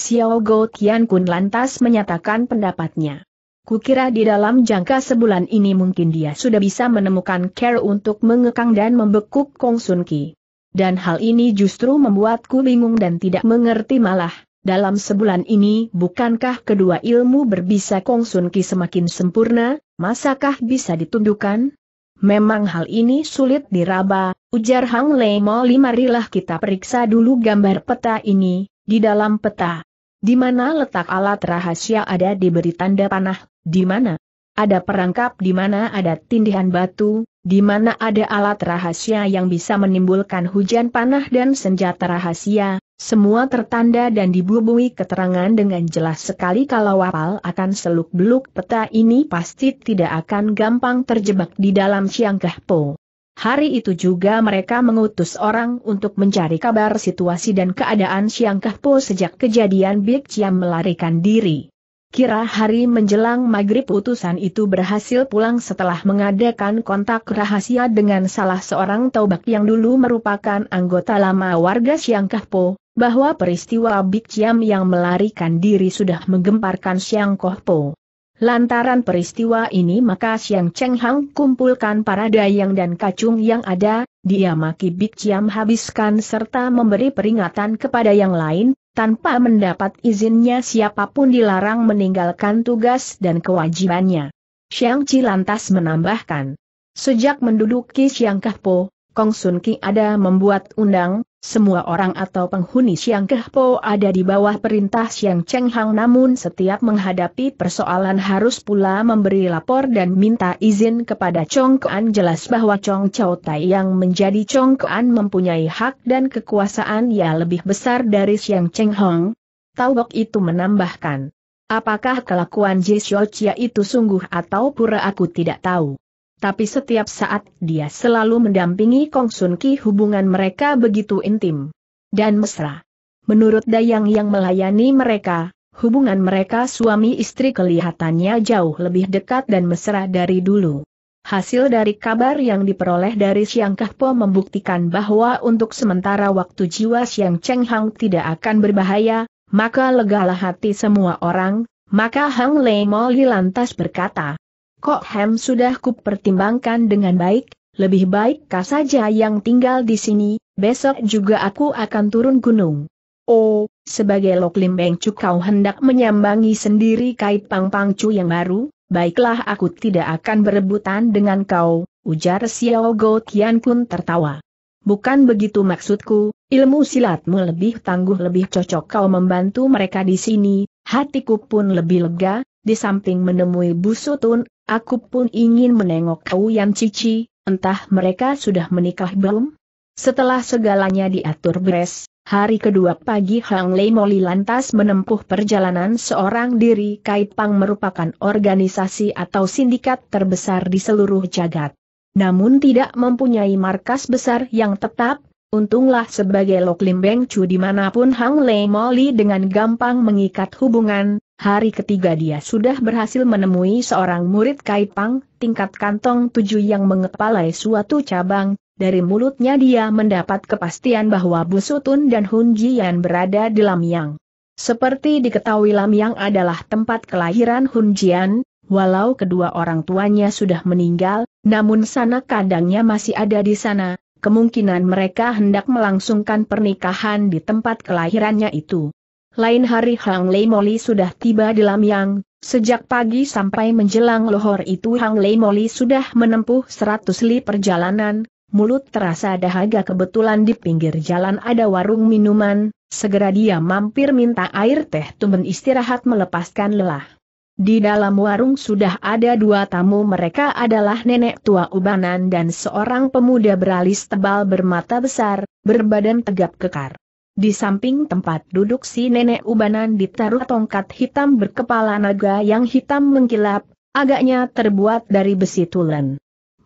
Xiao Go Tian Kun lantas menyatakan pendapatnya. Kukira di dalam jangka sebulan ini mungkin dia sudah bisa menemukan care untuk mengekang dan membekuk Kong Sun Ki. Dan hal ini justru membuatku bingung dan tidak mengerti malah, dalam sebulan ini bukankah kedua ilmu berbisa Kong Sun Ki semakin sempurna, masakah bisa ditundukkan? Memang hal ini sulit diraba, ujar Hang Lemo marilah kita periksa dulu gambar peta ini, di dalam peta. Di mana letak alat rahasia ada diberi tanda panah, di mana? Ada perangkap di mana ada tindihan batu, di mana ada alat rahasia yang bisa menimbulkan hujan panah dan senjata rahasia, semua tertanda dan dibubui keterangan dengan jelas sekali kalau Wapal akan seluk-beluk peta ini pasti tidak akan gampang terjebak di dalam siang Po. Hari itu juga mereka mengutus orang untuk mencari kabar situasi dan keadaan siang Po sejak kejadian Big Chiam melarikan diri. Kira hari menjelang maghrib utusan itu berhasil pulang setelah mengadakan kontak rahasia dengan salah seorang taubak yang dulu merupakan anggota lama warga Siangkah Po, bahwa peristiwa Bik Chiam yang melarikan diri sudah menggemparkan Siang Koh Po. Lantaran peristiwa ini maka Siang Cheng Hang kumpulkan para dayang dan kacung yang ada, dia maki Bik Chiam habiskan serta memberi peringatan kepada yang lain, tanpa mendapat izinnya siapapun dilarang meninggalkan tugas dan kewajibannya. Siang Chi lantas menambahkan. Sejak menduduki Siang Po, Kong Sun Ki ada membuat undang, semua orang atau penghuni Siang Kehpo ada di bawah perintah Siang Cheng Hang namun setiap menghadapi persoalan harus pula memberi lapor dan minta izin kepada Chong Kuan jelas bahwa Chong Chao Tai yang menjadi Chong Kuan mempunyai hak dan kekuasaan ya lebih besar dari Siang Cheng Tau Taubok itu menambahkan. Apakah kelakuan Jie Xiao Chia itu sungguh atau pura aku tidak tahu. Tapi setiap saat dia selalu mendampingi Kong Sun Ki hubungan mereka begitu intim dan mesra. Menurut Dayang yang melayani mereka, hubungan mereka suami istri kelihatannya jauh lebih dekat dan mesra dari dulu. Hasil dari kabar yang diperoleh dari Siang Kahpo membuktikan bahwa untuk sementara waktu jiwa Siang Cheng Hang tidak akan berbahaya, maka legalah hati semua orang, maka Hang Lei Moli lantas berkata, Kok Hem sudah kupertimbangkan dengan baik, lebih baik kau saja yang tinggal di sini, besok juga aku akan turun gunung. Oh, sebagai Lok Lim Beng Cu kau hendak menyambangi sendiri kait Pang Pang Cu yang baru, baiklah aku tidak akan berebutan dengan kau, ujar Xiao Go Tian Kun tertawa. Bukan begitu maksudku, ilmu silatmu lebih tangguh lebih cocok kau membantu mereka di sini, hatiku pun lebih lega, di samping menemui Busutun, aku pun ingin menengok kau yang cici, entah mereka sudah menikah belum? Setelah segalanya diatur beres, hari kedua pagi Hang Lei Moli lantas menempuh perjalanan seorang diri Kaipang merupakan organisasi atau sindikat terbesar di seluruh jagat. Namun tidak mempunyai markas besar yang tetap, Untunglah sebagai Lok Lim Chu dimanapun Hang Lei Moli dengan gampang mengikat hubungan, Hari ketiga dia sudah berhasil menemui seorang murid Kaipang, tingkat kantong tujuh yang mengepalai suatu cabang, dari mulutnya dia mendapat kepastian bahwa Busutun dan Hun Jian berada di Lamyang. Seperti diketahui Lamyang adalah tempat kelahiran Hun Jian, walau kedua orang tuanya sudah meninggal, namun sana kandangnya masih ada di sana, kemungkinan mereka hendak melangsungkan pernikahan di tempat kelahirannya itu lain hari Hang Lei Moli sudah tiba di Lamyang, sejak pagi sampai menjelang lohor itu Hang Lei Moli sudah menempuh seratus li perjalanan, mulut terasa dahaga kebetulan di pinggir jalan ada warung minuman, segera dia mampir minta air teh tumben istirahat melepaskan lelah. Di dalam warung sudah ada dua tamu mereka adalah nenek tua ubanan dan seorang pemuda beralis tebal bermata besar, berbadan tegap kekar. Di samping tempat duduk si nenek ubanan ditaruh tongkat hitam berkepala naga yang hitam mengkilap, agaknya terbuat dari besi tulen.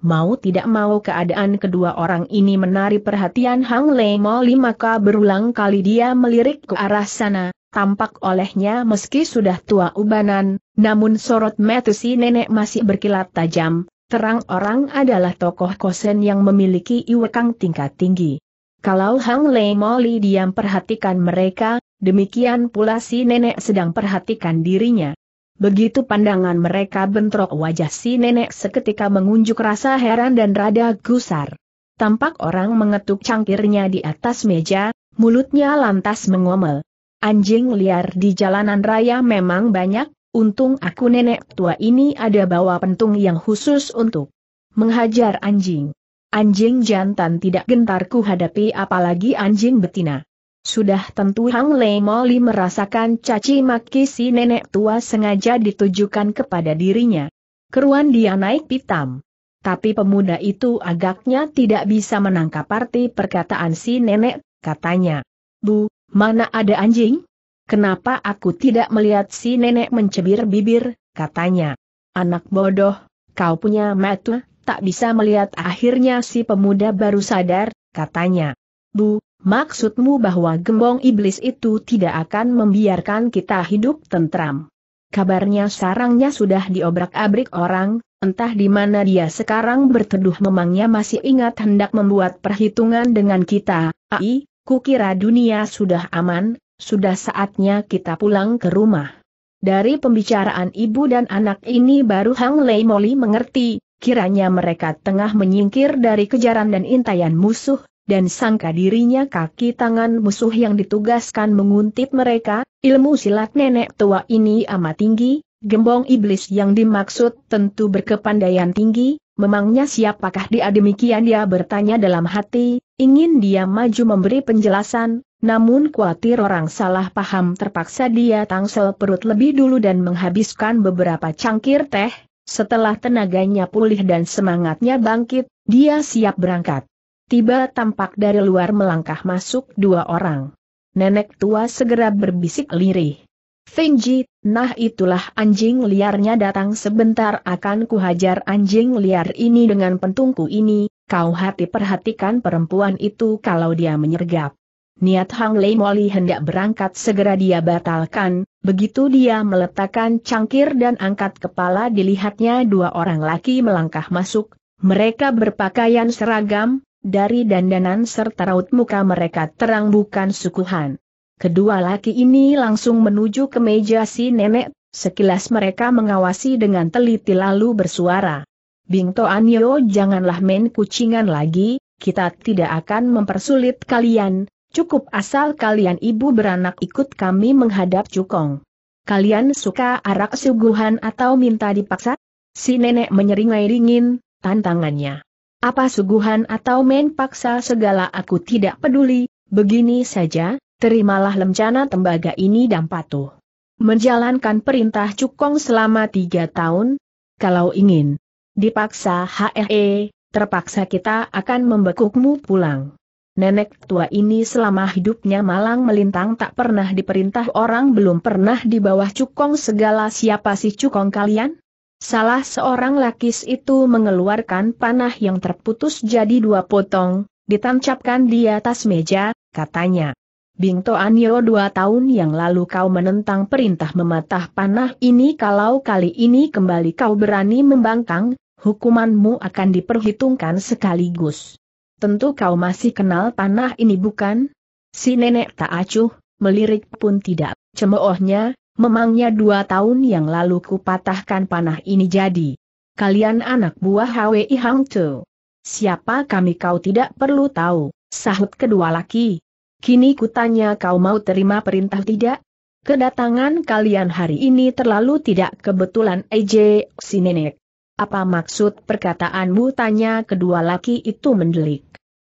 Mau tidak mau keadaan kedua orang ini menarik perhatian Hang Lei Moli maka berulang kali dia melirik ke arah sana, tampak olehnya meski sudah tua ubanan, namun sorot mata si nenek masih berkilat tajam, terang orang adalah tokoh kosen yang memiliki iwekang tingkat tinggi. Kalau Hang Lei Moli diam perhatikan mereka, demikian pula si nenek sedang perhatikan dirinya. Begitu pandangan mereka bentrok wajah si nenek seketika mengunjuk rasa heran dan rada gusar. Tampak orang mengetuk cangkirnya di atas meja, mulutnya lantas mengomel. Anjing liar di jalanan raya memang banyak, untung aku nenek tua ini ada bawa pentung yang khusus untuk menghajar anjing. Anjing jantan tidak gentar ku hadapi apalagi anjing betina. Sudah tentu Hang Lei Moli merasakan caci maki si nenek tua sengaja ditujukan kepada dirinya. Keruan dia naik pitam. Tapi pemuda itu agaknya tidak bisa menangkap arti perkataan si nenek, katanya. Bu, mana ada anjing? Kenapa aku tidak melihat si nenek mencebir bibir, katanya. Anak bodoh, kau punya mata? tak bisa melihat akhirnya si pemuda baru sadar, katanya. Bu, maksudmu bahwa gembong iblis itu tidak akan membiarkan kita hidup tentram. Kabarnya sarangnya sudah diobrak-abrik orang, entah di mana dia sekarang berteduh memangnya masih ingat hendak membuat perhitungan dengan kita, ai, kukira dunia sudah aman, sudah saatnya kita pulang ke rumah. Dari pembicaraan ibu dan anak ini baru Hang Lei Moli mengerti, kiranya mereka tengah menyingkir dari kejaran dan intayan musuh, dan sangka dirinya kaki tangan musuh yang ditugaskan menguntit mereka, ilmu silat nenek tua ini amat tinggi, gembong iblis yang dimaksud tentu berkepandaian tinggi, memangnya siapakah dia demikian dia bertanya dalam hati, ingin dia maju memberi penjelasan, namun khawatir orang salah paham terpaksa dia tangsel perut lebih dulu dan menghabiskan beberapa cangkir teh, setelah tenaganya pulih dan semangatnya bangkit, dia siap berangkat. Tiba tampak dari luar melangkah masuk dua orang. Nenek tua segera berbisik lirih. Fengji, nah itulah anjing liarnya datang sebentar akan kuhajar anjing liar ini dengan pentungku ini, kau hati perhatikan perempuan itu kalau dia menyergap niat Hang Lei Moli hendak berangkat segera dia batalkan, begitu dia meletakkan cangkir dan angkat kepala dilihatnya dua orang laki melangkah masuk, mereka berpakaian seragam, dari dandanan serta raut muka mereka terang bukan sukuhan. Kedua laki ini langsung menuju ke meja si nenek, sekilas mereka mengawasi dengan teliti lalu bersuara. Bingto Anyo janganlah main kucingan lagi, kita tidak akan mempersulit kalian, Cukup asal kalian ibu beranak ikut kami menghadap Cukong. Kalian suka arak suguhan atau minta dipaksa? Si nenek menyeringai ringin, tantangannya. Apa suguhan atau main paksa segala aku tidak peduli, begini saja, terimalah lencana tembaga ini dan patuh. Menjalankan perintah Cukong selama tiga tahun, kalau ingin. Dipaksa HEE, terpaksa kita akan membekukmu pulang. Nenek tua ini selama hidupnya malang melintang tak pernah diperintah orang belum pernah di bawah cukong segala siapa sih cukong kalian? Salah seorang lakis itu mengeluarkan panah yang terputus jadi dua potong, ditancapkan di atas meja, katanya. Bingto Anyo dua tahun yang lalu kau menentang perintah mematah panah ini kalau kali ini kembali kau berani membangkang, hukumanmu akan diperhitungkan sekaligus tentu kau masih kenal tanah ini bukan? Si nenek tak acuh, melirik pun tidak, cemoohnya, memangnya dua tahun yang lalu kupatahkan panah ini jadi. Kalian anak buah HWI Hang Tu. Siapa kami kau tidak perlu tahu, sahut kedua laki. Kini kutanya kau mau terima perintah tidak? Kedatangan kalian hari ini terlalu tidak kebetulan Ej, si nenek. Apa maksud perkataanmu tanya kedua laki itu mendelik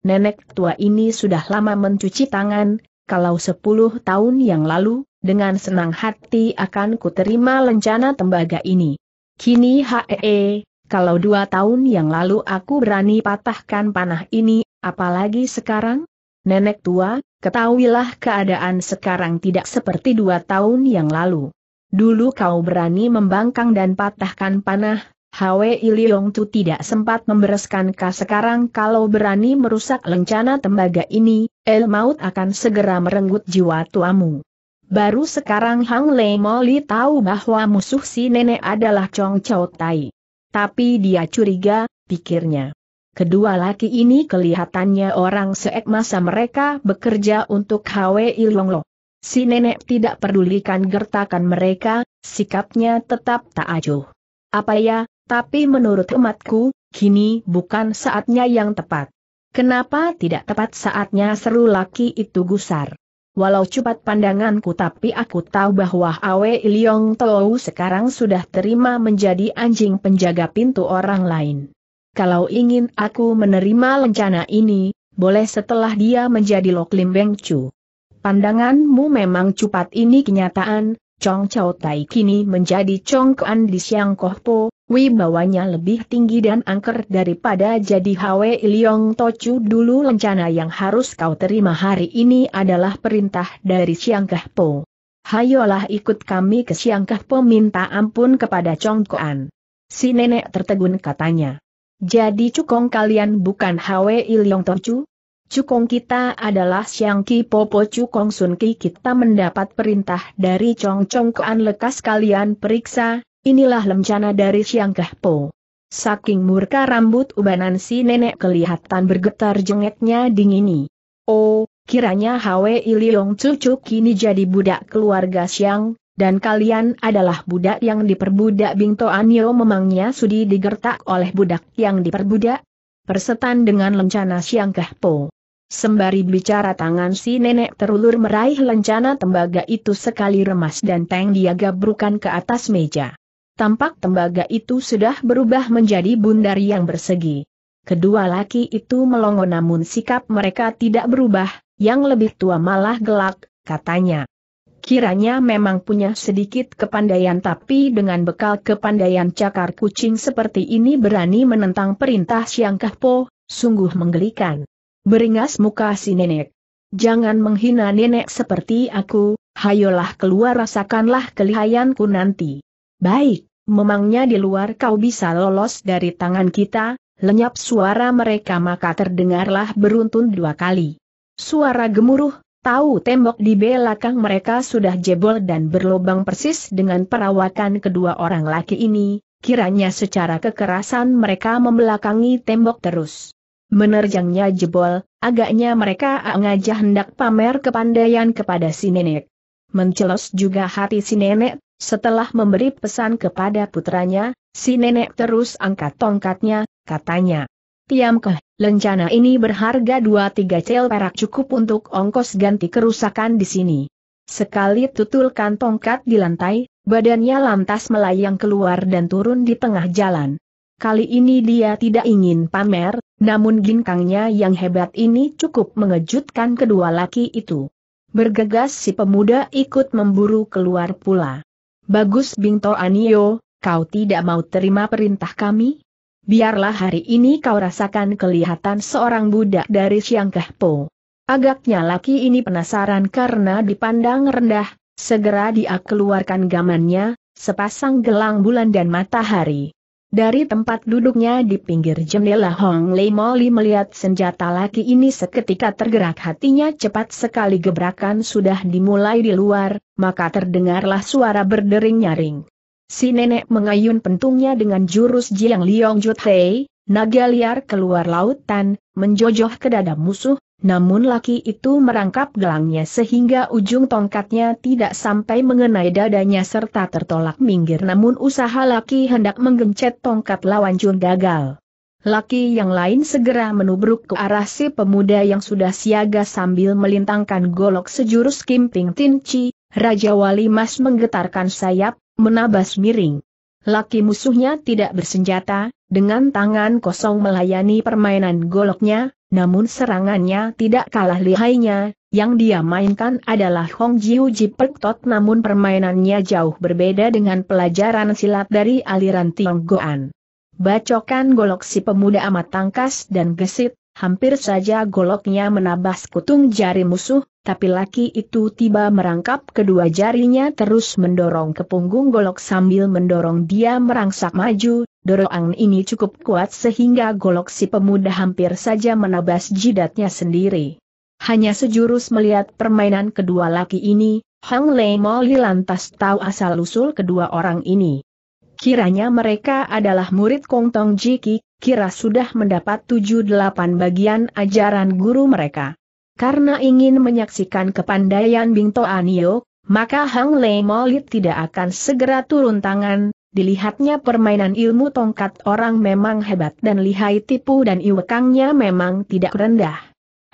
nenek tua ini sudah lama mencuci tangan, kalau sepuluh tahun yang lalu, dengan senang hati akan kuterima lencana tembaga ini. Kini hee, kalau dua tahun yang lalu aku berani patahkan panah ini, apalagi sekarang? Nenek tua, ketahuilah keadaan sekarang tidak seperti dua tahun yang lalu. Dulu kau berani membangkang dan patahkan panah, Hwe Iliong Tu tidak sempat membereskan kah sekarang kalau berani merusak lencana tembaga ini, El Maut akan segera merenggut jiwa tuamu. Baru sekarang Hang Le Moli tahu bahwa musuh si nenek adalah Chong Chao Tai. Tapi dia curiga, pikirnya. Kedua laki ini kelihatannya orang seek masa mereka bekerja untuk Hwe Iliong Lo. Si nenek tidak pedulikan gertakan mereka, sikapnya tetap tak acuh. Apa ya, tapi menurut umatku, kini bukan saatnya yang tepat. Kenapa tidak tepat saatnya seru laki itu gusar? Walau cepat pandanganku tapi aku tahu bahwa Awe Iliong Tou sekarang sudah terima menjadi anjing penjaga pintu orang lain. Kalau ingin aku menerima lencana ini, boleh setelah dia menjadi Lok Loklim Bengcu. Pandanganmu memang cepat ini kenyataan, Chong Chao Tai kini menjadi Chong Kuan di Siang Koh Po, wibawanya lebih tinggi dan angker daripada jadi Hwe Iliong Tochu dulu Rencana yang harus kau terima hari ini adalah perintah dari Siang Koh Po. Hayolah ikut kami ke Siang Koh Po minta ampun kepada Chong Kuan. Si nenek tertegun katanya. Jadi cukong kalian bukan Hwe Iliong Tochu? Cukong kita adalah Siang Ki Popo Cukong Sun Ki kita mendapat perintah dari Chong Chong Kuan lekas kalian periksa, inilah lencana dari Siang Kah Saking murka rambut ubanan si nenek kelihatan bergetar jengeknya dingini. Oh, kiranya Hwe Iliong cucu kini jadi budak keluarga Siang, dan kalian adalah budak yang diperbudak Bingto Anio memangnya sudi digertak oleh budak yang diperbudak? Persetan dengan lencana Siang Kah Sembari bicara tangan si nenek terulur meraih lencana tembaga itu sekali remas dan teng dia gabrukan ke atas meja. Tampak tembaga itu sudah berubah menjadi bundar yang bersegi. Kedua laki itu melongo namun sikap mereka tidak berubah, yang lebih tua malah gelak, katanya. Kiranya memang punya sedikit kepandaian tapi dengan bekal kepandaian cakar kucing seperti ini berani menentang perintah Siang Kahpo, sungguh menggelikan. Beringas muka si nenek. Jangan menghina nenek seperti aku, hayolah keluar rasakanlah kelihayanku nanti. Baik, memangnya di luar kau bisa lolos dari tangan kita, lenyap suara mereka maka terdengarlah beruntun dua kali. Suara gemuruh, tahu tembok di belakang mereka sudah jebol dan berlobang persis dengan perawakan kedua orang laki ini, kiranya secara kekerasan mereka membelakangi tembok terus. Menerjangnya jebol, agaknya mereka ngajah hendak pamer kepandaian kepada si nenek. Mencelos juga hati si nenek, setelah memberi pesan kepada putranya, si nenek terus angkat tongkatnya, katanya. Tiamkeh, lencana ini berharga dua tiga cel perak cukup untuk ongkos ganti kerusakan di sini. Sekali tutulkan tongkat di lantai, badannya lantas melayang keluar dan turun di tengah jalan. Kali ini dia tidak ingin pamer, namun ginkangnya yang hebat ini cukup mengejutkan kedua laki itu. Bergegas si pemuda ikut memburu keluar pula. Bagus Bingto Anio, kau tidak mau terima perintah kami? Biarlah hari ini kau rasakan kelihatan seorang budak dari Siang Kehpo. Agaknya laki ini penasaran karena dipandang rendah, segera dia keluarkan gamannya, sepasang gelang bulan dan matahari. Dari tempat duduknya di pinggir jendela Hong Lei Moli melihat senjata laki ini seketika tergerak hatinya cepat sekali gebrakan sudah dimulai di luar, maka terdengarlah suara berdering nyaring. Si nenek mengayun pentungnya dengan jurus Jiang Liong Jut Hei, Naga liar keluar lautan, menjojoh ke dada musuh, namun laki itu merangkap gelangnya sehingga ujung tongkatnya tidak sampai mengenai dadanya serta tertolak minggir namun usaha laki hendak menggencet tongkat lawan Jun gagal. Laki yang lain segera menubruk ke arah si pemuda yang sudah siaga sambil melintangkan golok sejurus Kim Ping Tin Chi, Raja Wali Mas menggetarkan sayap, menabas miring. Laki musuhnya tidak bersenjata, dengan tangan kosong melayani permainan goloknya, namun serangannya tidak kalah lihainya, yang dia mainkan adalah Hong Jiu Ji Perktot namun permainannya jauh berbeda dengan pelajaran silat dari aliran Tionggoan. Bacokan golok si pemuda amat tangkas dan gesit, Hampir saja goloknya menabas kutung jari musuh, tapi laki itu tiba merangkap kedua jarinya terus mendorong ke punggung golok sambil mendorong dia merangsak maju, dorongan ini cukup kuat sehingga golok si pemuda hampir saja menabas jidatnya sendiri. Hanya sejurus melihat permainan kedua laki ini, Hang Lei Moli lantas tahu asal-usul kedua orang ini kiranya mereka adalah murid Kong Tong Jiki, kira sudah mendapat 7-8 bagian ajaran guru mereka. Karena ingin menyaksikan kepandaian Bingto Anio, maka Hang Lei Molit tidak akan segera turun tangan, dilihatnya permainan ilmu tongkat orang memang hebat dan lihai tipu dan iwekangnya memang tidak rendah.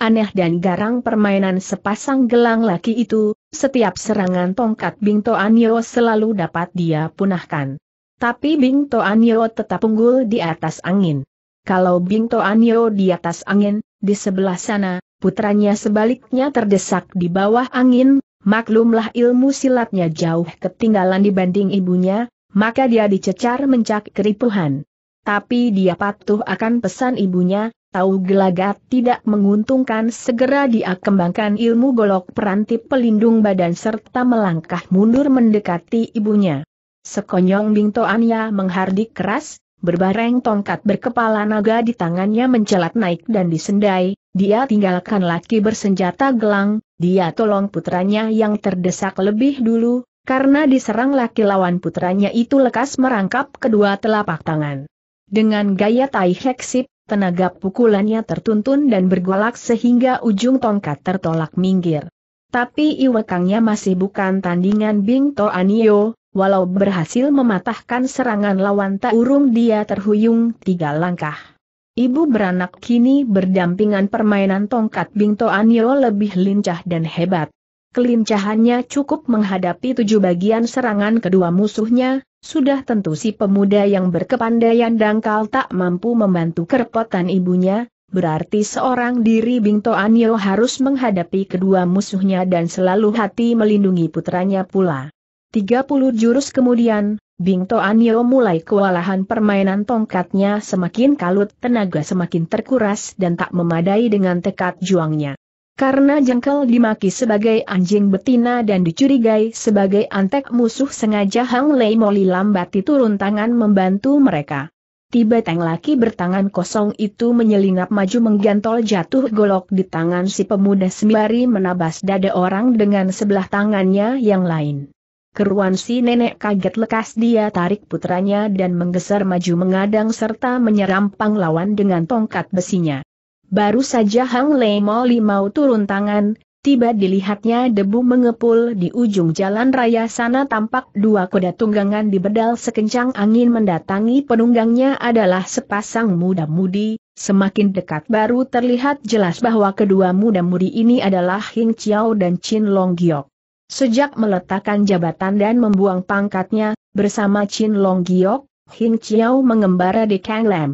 Aneh dan garang permainan sepasang gelang laki itu, setiap serangan tongkat Bingto Anio selalu dapat dia punahkan. Tapi Bing Toanyo tetap unggul di atas angin. Kalau Bing Toanyo di atas angin, di sebelah sana, putranya sebaliknya terdesak di bawah angin, maklumlah ilmu silatnya jauh ketinggalan dibanding ibunya, maka dia dicecar mencak keripuhan. Tapi dia patuh akan pesan ibunya, tahu gelagat tidak menguntungkan segera dia kembangkan ilmu golok perantip pelindung badan serta melangkah mundur mendekati ibunya. Sekonyong Toania menghardik keras, berbareng tongkat berkepala naga di tangannya mencelat naik dan disendai, dia tinggalkan laki bersenjata gelang, dia tolong putranya yang terdesak lebih dulu, karena diserang laki lawan putranya itu lekas merangkap kedua telapak tangan. Dengan gaya tai heksip, tenaga pukulannya tertuntun dan bergolak sehingga ujung tongkat tertolak minggir. Tapi iwekangnya masih bukan tandingan Bing Toanio, walau berhasil mematahkan serangan lawan tak urung dia terhuyung tiga langkah. Ibu beranak kini berdampingan permainan tongkat Bingto Anio lebih lincah dan hebat. Kelincahannya cukup menghadapi tujuh bagian serangan kedua musuhnya, sudah tentu si pemuda yang berkepandaian dangkal tak mampu membantu kerepotan ibunya, berarti seorang diri Bingto Anio harus menghadapi kedua musuhnya dan selalu hati melindungi putranya pula. 30 jurus kemudian, Bing Toanio mulai kewalahan permainan tongkatnya semakin kalut tenaga semakin terkuras dan tak memadai dengan tekad juangnya. Karena jengkel dimaki sebagai anjing betina dan dicurigai sebagai antek musuh sengaja Hang Lei Moli lambat turun tangan membantu mereka. Tiba tang laki bertangan kosong itu menyelinap maju menggantol jatuh golok di tangan si pemuda sembari menabas dada orang dengan sebelah tangannya yang lain. Keruan si nenek kaget lekas dia tarik putranya dan menggeser maju mengadang serta menyerang panglawan dengan tongkat besinya. Baru saja Hang Lei mau limau turun tangan, tiba dilihatnya debu mengepul di ujung jalan raya sana tampak dua kuda tunggangan di bedal sekencang angin mendatangi penunggangnya adalah sepasang muda-mudi, semakin dekat baru terlihat jelas bahwa kedua muda-mudi ini adalah Hing Chiao dan Chin Long Giok. Sejak meletakkan jabatan dan membuang pangkatnya, bersama Chin Long Giok, Hing Chiao mengembara di Kang Lam.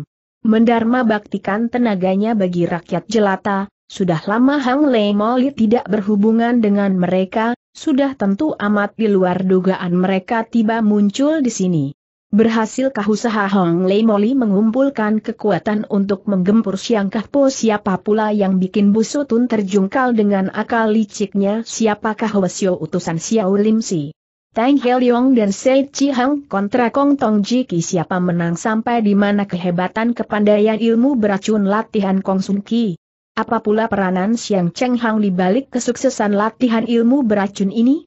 Mendarma baktikan tenaganya bagi rakyat jelata, sudah lama Hang Lei Moli tidak berhubungan dengan mereka, sudah tentu amat di luar dugaan mereka tiba muncul di sini. Berhasilkah usaha Hong Lei Moli mengumpulkan kekuatan untuk menggempur Siang Kahpo siapa pula yang bikin Busutun terjungkal dengan akal liciknya siapakah Wesio utusan Xiao Lim Si. Tang Heliong dan Sei Chi Hang kontra Kong Tong Ji siapa menang sampai di mana kehebatan kepandaian ilmu beracun latihan Kong Sun Ki. Apa pula peranan Siang Cheng Hang di balik kesuksesan latihan ilmu beracun ini?